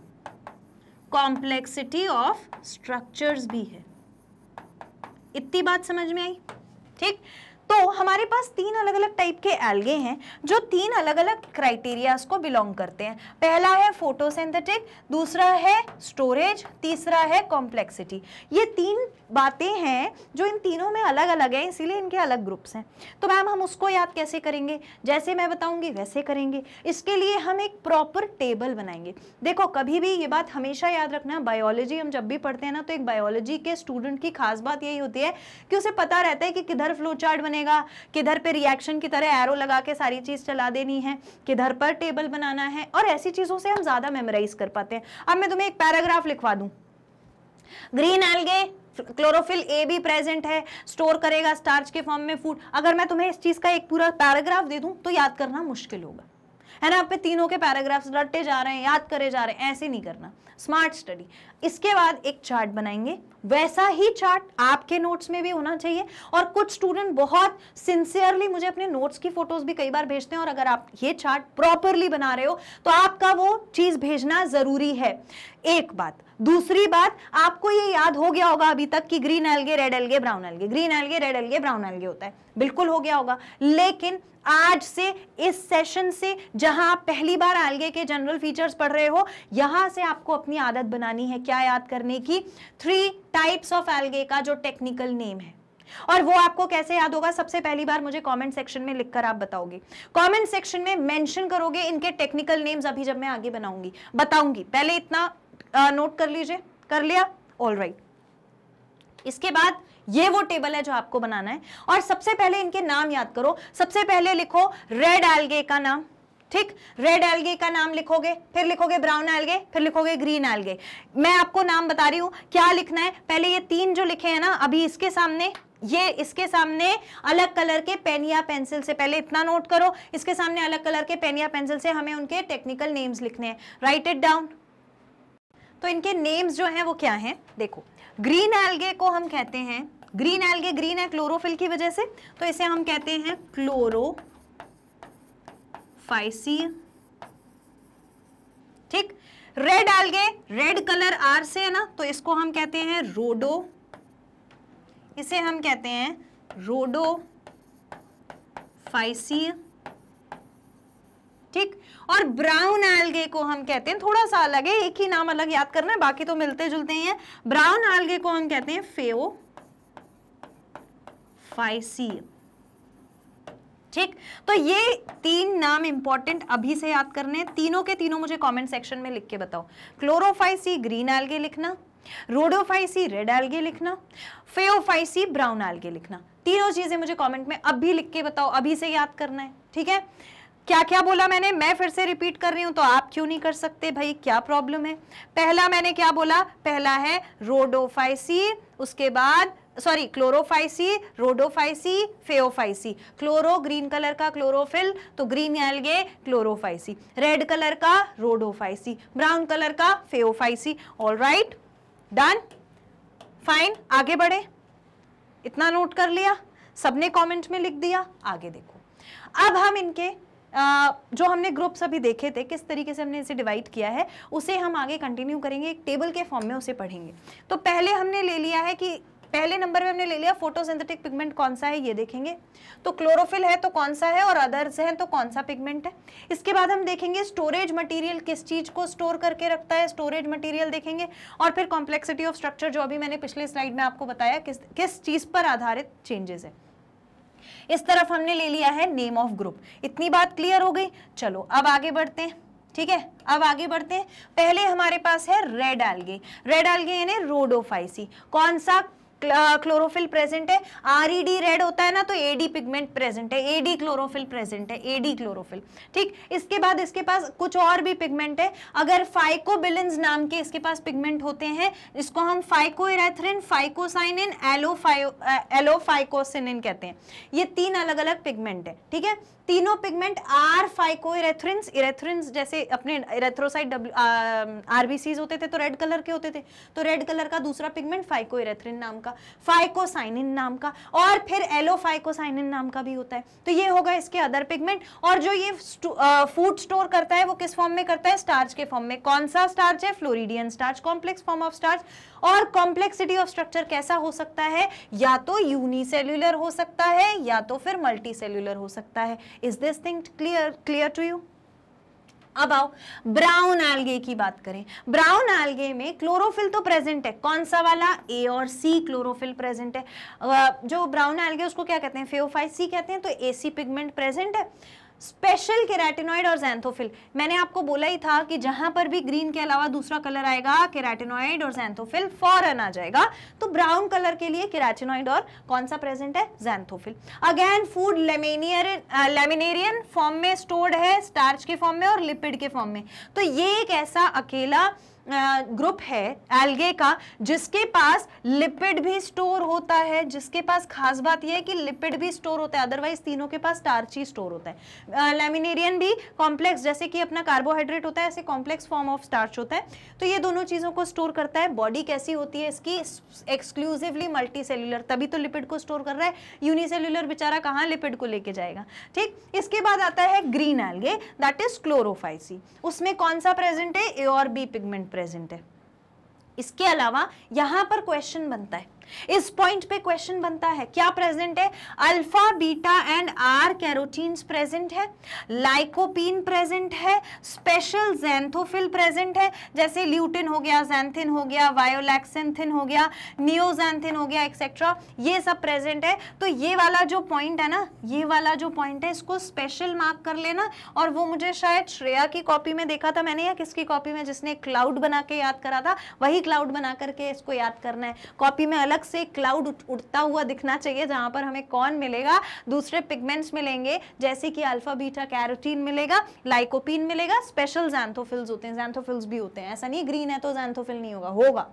कॉम्प्लेक्सिटी ऑफ स्ट्रक्चर्स भी है इतनी बात समझ में आई ठीक तो हमारे पास तीन अलग अलग टाइप के एल्गे हैं जो तीन अलग अलग क्राइटेरियाज को बिलोंग करते हैं पहला है फोटोसिंथेटिक दूसरा है स्टोरेज तीसरा है कॉम्प्लेक्सिटी ये तीन बातें हैं जो इन तीनों में अलग अलग हैं इसीलिए इनके अलग ग्रुप्स हैं तो मैम हम उसको याद कैसे करेंगे जैसे मैं बताऊंगी वैसे करेंगे इसके लिए हम एक प्रॉपर टेबल बनाएंगे देखो कभी भी ये बात हमेशा याद रखना बायोलॉजी हम जब भी पढ़ते हैं ना तो एक बायोलॉजी के स्टूडेंट की खास बात यही होती है कि उसे पता रहता है कि किधर फ्लो चार्ट बने बनेगा किधर पे रिएक्शन की तरह एरो लगा के सारी चीज़ चला देनी है किधर पर टेबल बनाना है और ऐसी चीज़ों से हम ज़्यादा मेमोराइज कर पाते हैं अब मैं तुम्हें एक पैराग्राफ लिखवा दू ग्रीन एल्गे क्लोरोफिल ए भी प्रेजेंट है स्टोर करेगा स्टार्च के फॉर्म में फूड अगर मैं तुम्हें इस चीज़ का एक पूरा पैराग्राफ दे दूं तो याद करना मुश्किल होगा है ना आप पे तीनों के पैराग्राफ्स रटे जा रहे हैं याद करे जा रहे हैं ऐसे नहीं करना स्मार्ट स्टडी इसके बाद एक चार्ट बनाएंगे वैसा ही चार्ट आपके नोट्स में भी होना चाहिए और कुछ स्टूडेंट बहुत सिंसियरली मुझे अपने नोट्स की फोटोज भी कई बार भेजते हैं और अगर आप ये चार्ट प्रॉपरली बना रहे हो तो आपका वो चीज़ भेजना ज़रूरी है एक बात दूसरी बात आपको ये याद हो गया होगा अभी तक कि green algae red algae brown algae green algae red algae brown algae होता है बिल्कुल हो गया होगा लेकिन आज से इस सेशन से जहां आप पहली बार एल्गे के जनरल फीचर्स पढ़ रहे हो यहां से आपको अपनी आदत बनानी है क्या याद करने की थ्री टाइप्स ऑफ एल्गे का जो टेक्निकल नेम है और वो आपको कैसे याद होगा सबसे पहली बार मुझे कमेंट सेक्शन में लिखकर आप बताओगे कमेंट सेक्शन में मेंशन करोगे इनके टेक्निकल नेम्स अभी जब मैं आगे बनाऊंगी बताऊंगी पहले इतना नोट कर लीजिए कर लिया ऑल राइट right. इसके बाद ये वो टेबल है जो आपको बनाना है और सबसे पहले इनके नाम याद करो सबसे पहले लिखो रेड एल्गे का नाम ठीक रेड एल्गे का नाम लिखोगे फिर लिखोगे ब्राउन एल्गे फिर लिखोगे ग्रीन एल्गे मैं आपको नाम बता रही हूं क्या लिखना है पहले ये तीन जो लिखे हैं ना अभी इसके सामने ये इसके सामने अलग कलर के पेन या पेंसिल से पहले इतना नोट करो इसके सामने अलग कलर के पेन या पेंसिल से हमें उनके टेक्निकल नेम्स लिखने हैं राइट इट डाउन तो इनके नेम्स जो हैं वो क्या हैं देखो ग्रीन एल्गे को हम कहते हैं ग्रीन एल्गे ग्रीन है क्लोरोफिल की वजह से तो इसे हम कहते हैं क्लोरो ठीक red algae red colour R से है ना तो इसको हम कहते हैं रोडो इसे हम कहते हैं रोडो फाइसी ठीक और ब्राउन एल्गे को हम कहते हैं थोड़ा सा अलग है एक ही नाम अलग याद करना है बाकी तो मिलते जुलते ही हैं ब्राउन एल्गे को हम कहते हैं फेओ फाइसील ठीक तो ये तीन नाम इंपॉर्टेंट अभी से याद करने तीनों के तीनों मुझे कमेंट सेक्शन में लिख के बताओ क्लोरोफाइसी ग्रीन एल्गे लिखना रोडोफाइसी रेड एल्गे लिखना फेओफाइसी ब्राउन एल्गे लिखना तीनों चीजें मुझे कमेंट में अभी लिख के बताओ अभी से याद करना है ठीक है क्या क्या बोला मैंने मैं फिर से रिपीट कर रही हूं तो आप क्यों नहीं कर सकते भाई क्या प्रॉब्लम है पहला मैंने क्या बोला पहला है रोडोफाइसी उसके बाद sorry chlorophyceae rhodophyceae phaeophyceae chloro green colour का क्लोरोफिल तो green algae chlorophyceae red colour का रोडोफाइसी ब्राउन कलर का phaeophyceae all right done fine आगे बढ़े इतना नोट कर लिया सबने कमेंट में लिख दिया आगे देखो अब हम इनके आ, जो हमने ग्रुप्स अभी देखे थे किस तरीके से हमने इसे डिवाइड किया है उसे हम आगे कंटिन्यू करेंगे एक टेबल के फॉर्म में उसे पढ़ेंगे तो पहले हमने ले लिया है कि पहले नंबर में हमने ले लिया फोटोसिंथेटिक पिगमेंट कौन सा है ये देखेंगे तो क्लोरोफिल है तो कौन सा है और अदर्स हैं तो कौन सा पिगमेंट है इसके बाद हम देखेंगे स्टोरेज मटेरियल किस चीज़ को स्टोर करके रखता है स्टोरेज मटेरियल देखेंगे और फिर कॉम्प्लेक्सिटी ऑफ स्ट्रक्चर जो अभी मैंने पिछले स्लाइड में आपको बताया किस किस चीज़ पर आधारित चेंजेस है इस तरफ हमने ले लिया है नेम ऑफ ग्रुप इतनी बात क्लियर हो गई चलो अब आगे बढ़ते हैं ठीक है अब आगे बढ़ते हैं पहले हमारे पास है रेड एल्गे रेड एल्गे यानी रोडोफाइसी कौन सा क्लोरोफिल प्रेजेंट है आरईडी रेड e होता है ना तो एडी पिगमेंट प्रेजेंट है एडी क्लोरोफिल प्रेजेंट है एडी क्लोरोफिल ठीक इसके बाद इसके पास कुछ और भी पिगमेंट है अगर फाइकोबिलिन्स नाम के इसके पास पिगमेंट होते हैं इसको हम फाइको फाइकोसाइन एलोफाइ एलोफाइकोसिन कहते हैं ये तीन अलग अलग पिगमेंट है ठीक है तीनों pigment are phycoerythrins erythrins जैसे अपने इरेथ्रोसाइट आरबीसीज होते थे तो रेड कलर के होते थे तो रेड कलर का दूसरा पिगमेंट फाइको इरेथ्रिन नाम का फाइकोसाइनिन नाम का और फिर एलो फाइकोसाइनिन नाम का भी होता है तो ये होगा इसके अदर पिगमेंट और जो ये फूड स्टोर करता है वो किस फॉर्म में करता है स्टार्च के फॉर्म में कौन सा स्टार्च है floridean starch complex form of starch और कॉम्प्लेक्सिटी ऑफ स्ट्रक्चर कैसा हो सकता है या तो यूनिसेल्यूलर हो सकता है या तो फिर मल्टी सेल्यूलर हो सकता है is this thing clear clear to you अब आओ ब्राउन एल्गे की बात करें ब्राउन एल्गे में क्लोरोफिल तो प्रेजेंट है कौन सा वाला ए और सी क्लोरोफिल प्रेजेंट है जो ब्राउन एल्गे उसको क्या कहते हैं फेओफाइसी कहते हैं तो ए सी पिगमेंट प्रेजेंट है स्पेशल केराटिनॉइड और जैंथोफिल मैंने आपको बोला ही था कि जहां पर भी ग्रीन के अलावा दूसरा कलर आएगा केराटिनॉइड और जैंथोफिल फॉरन आ जाएगा तो ब्राउन कलर के लिए केराटिनॉइड और कौन सा प्रेजेंट है xanthophyll again food laminarin laminarin form में स्टोर्ड है स्टार्च के फॉर्म में और लिपिड के फॉर्म में तो ये एक ऐसा अकेला ग्रुप है एल्गे का जिसके पास लिपिड भी स्टोर होता है जिसके पास खास बात यह है कि लिपिड भी स्टोर होता है अदरवाइज तीनों के पास स्टार्ची स्टोर होता है लेमिनेरियन भी कॉम्प्लेक्स जैसे कि अपना कार्बोहाइड्रेट होता है ऐसे कॉम्प्लेक्स फॉर्म ऑफ स्टार्च होता है तो ये दोनों चीज़ों को स्टोर करता है बॉडी कैसी होती है इसकी एक्सक्लूसिवली मल्टी तभी तो लिपिड को स्टोर कर रहा है यूनिसेल्युलर बेचारा कहाँ लिपिड को लेके जाएगा ठीक इसके बाद आता है green algae that is chlorophyceae उसमें कौन सा प्रेजेंट है ए और बी पिगमेंट प्रेजेंट है इसके अलावा यहाँ पर क्वेश्चन बनता है इस पॉइंट पे क्वेश्चन बनता है क्या प्रेजेंट है alpha beta and are carotene present है लाइकोपीन प्रेजेंट है स्पेशल जैंथोफिल प्रेजेंट है जैसे ल्यूटिन हो गया जैंथिन हो गया वायोलैक्सेंथिन हो गया नियोजैंथिन हो गया एक्सेट्रा ये सब प्रेजेंट है तो ये वाला जो पॉइंट है ना ये वाला जो पॉइंट है इसको स्पेशल मार्क कर लेना और वो मुझे शायद श्रेया की कॉपी में देखा था मैंने या किसकी कॉपी में जिसने क्लाउड बना के याद करा था वही क्लाउड बना करके इसको याद करना है कॉपी में अलग अलग से क्लाउड उठता हुआ दिखना चाहिए जहां पर हमें कौन मिलेगा दूसरे पिगमेंट्स मिलेंगे जैसे कि अल्फा बीटा कैरोटीन मिलेगा लाइकोपिन मिलेगा स्पेशल जैंथोफिल्स होते हैं जैंथोफिल्स भी होते हैं ऐसा नहीं ग्रीन है तो जैंथोफिल नहीं होगा होगा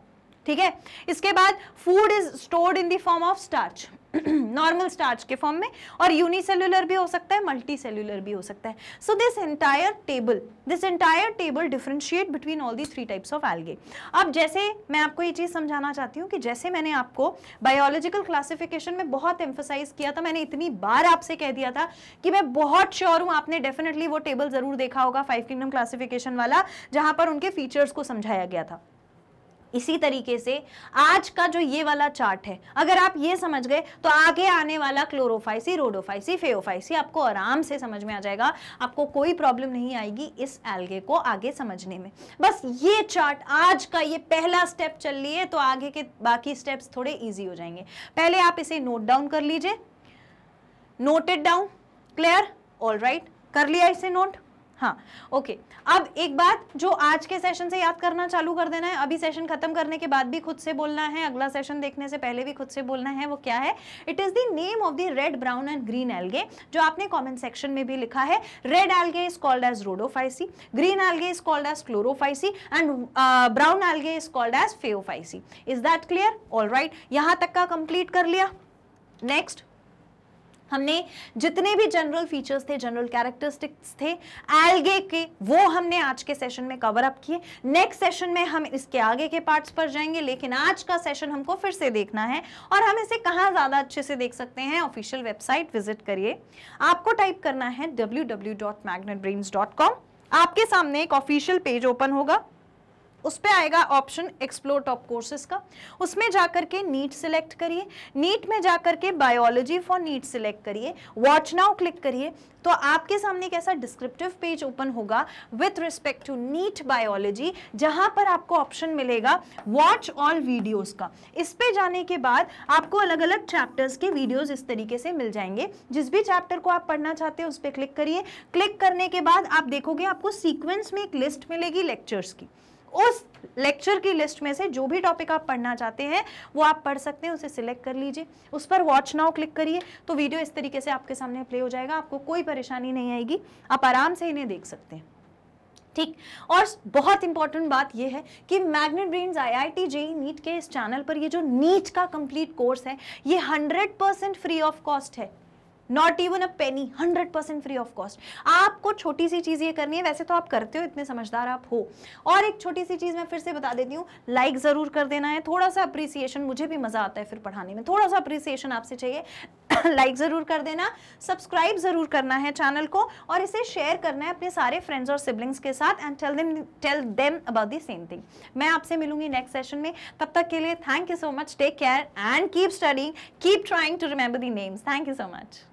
ठीक है इसके बाद food is stored in the form of starch normal starch के फॉर्म में और यूनिसेलुलर भी हो सकता है मल्टी सेल्युलर भी हो सकता है so this entire table this entire table differentiate between all the three types of algae अब जैसे मैं आपको ये चीज़ समझाना चाहती हूँ कि जैसे मैंने आपको बायोलॉजिकल क्लासिफिकेशन में बहुत एम्फोसाइज किया था मैंने इतनी बार आपसे कह दिया था कि मैं बहुत श्योर हूँ आपने डेफिनेटली वो टेबल ज़रूर देखा होगा फाइव किंगडम क्लासिफिकेशन वाला जहाँ पर उनके फीचर्स को समझाया गया था इसी तरीके से आज का जो ये वाला चार्ट है अगर आप ये समझ गए तो आगे आने वाला क्लोरोफाइसी रोडोफाइसी फेओफाइसी आपको आराम से समझ में आ जाएगा आपको कोई प्रॉब्लम नहीं आएगी इस एल्गे को आगे समझने में बस ये चार्ट आज का ये पहला स्टेप चल लिए तो आगे के बाकी स्टेप्स थोड़े ईजी हो जाएंगे पहले आप इसे नोट डाउन कर लीजिए noted down clear all right कर लिया इसे नोट हाँ ओके अब एक बात जो आज के सेशन से याद करना चालू कर देना है अभी सेशन खत्म करने के बाद भी खुद से बोलना है अगला सेशन देखने से पहले भी खुद से बोलना है वो क्या है it is the name of the red brown and green algae जो आपने कमेंट सेक्शन में भी लिखा है red algae is called as rhodophyceae green algae is called as chlorophyceae and brown algae is called as phaeophyceae is that clear all right यहाँ तक का complete कर लिया नेक्स्ट हमने जितने भी जनरल फीचर्स थे जनरल कैरेक्टरिस्टिक्स थे एल्गे के वो हमने आज के सेशन में कवर अप किए नेक्स्ट सेशन में हम इसके आगे के पार्ट्स पर जाएंगे लेकिन आज का सेशन हमको फिर से देखना है और हम इसे कहाँ ज़्यादा अच्छे से देख सकते हैं ऑफिशियल वेबसाइट विजिट करिए आपको टाइप करना है डब्ल्यू आपके सामने एक ऑफिशियल पेज ओपन होगा उस पर आएगा ऑप्शन एक्सप्लोर टॉप कोर्सेज का उसमें जाकर के नीट सिलेक्ट करिए नीट में जाकर के बायोलॉजी फॉर नीट सिलेक्ट करिए वॉच नाउ क्लिक करिए तो आपके सामने कैसा डिस्क्रिप्टिव पेज ओपन होगा with respect to NEET biology जहां पर आपको ऑप्शन मिलेगा वॉच ऑल वीडियोस का इस पे जाने के बाद आपको अलग अलग चैप्टर्स के वीडियोस इस तरीके से मिल जाएंगे जिस भी चैप्टर को आप पढ़ना चाहते हैं उस पर क्लिक करिए क्लिक करने के बाद आप देखोगे आपको सीक्वेंस में एक लिस्ट मिलेगी लेक्चर्स की उस लेक्चर की लिस्ट में से जो भी टॉपिक आप पढ़ना चाहते हैं वो आप पढ़ सकते हैं उसे सिलेक्ट कर लीजिए उस पर वॉच नाउ क्लिक करिए तो वीडियो इस तरीके से आपके सामने प्ले हो जाएगा आपको कोई परेशानी नहीं आएगी आप आराम से इन्हें देख सकते हैं ठीक और बहुत इंपॉर्टेंट बात यह है कि Magnet Brains IIT JEE NEET के इस चैनल पर ये जो नीट का कंप्लीट कोर्स है ये 100 परसेंट फ्री ऑफ कॉस्ट है not even a penny hundred percent free of cost आपको छोटी सी चीज़ ये करनी है वैसे तो आप करते हो इतने समझदार आप हो और एक छोटी सी चीज़ मैं फिर से बता देती हूँ लाइक like ज़रूर कर देना है थोड़ा सा अप्रिसिएशन मुझे भी मज़ा आता है फिर पढ़ाने में थोड़ा सा अप्रिसिएशन आपसे चाहिए लाइक like ज़रूर कर देना सब्सक्राइब ज़रूर करना है चैनल को और इसे शेयर करना है अपने सारे फ्रेंड्स और सिबलिंग्स के साथ and tell them tell them about the same thing मैं आपसे मिलूंगी नेक्स्ट सेशन में तब तक के लिए thank you so much take care and keep studying keep trying to remember the names thank you so much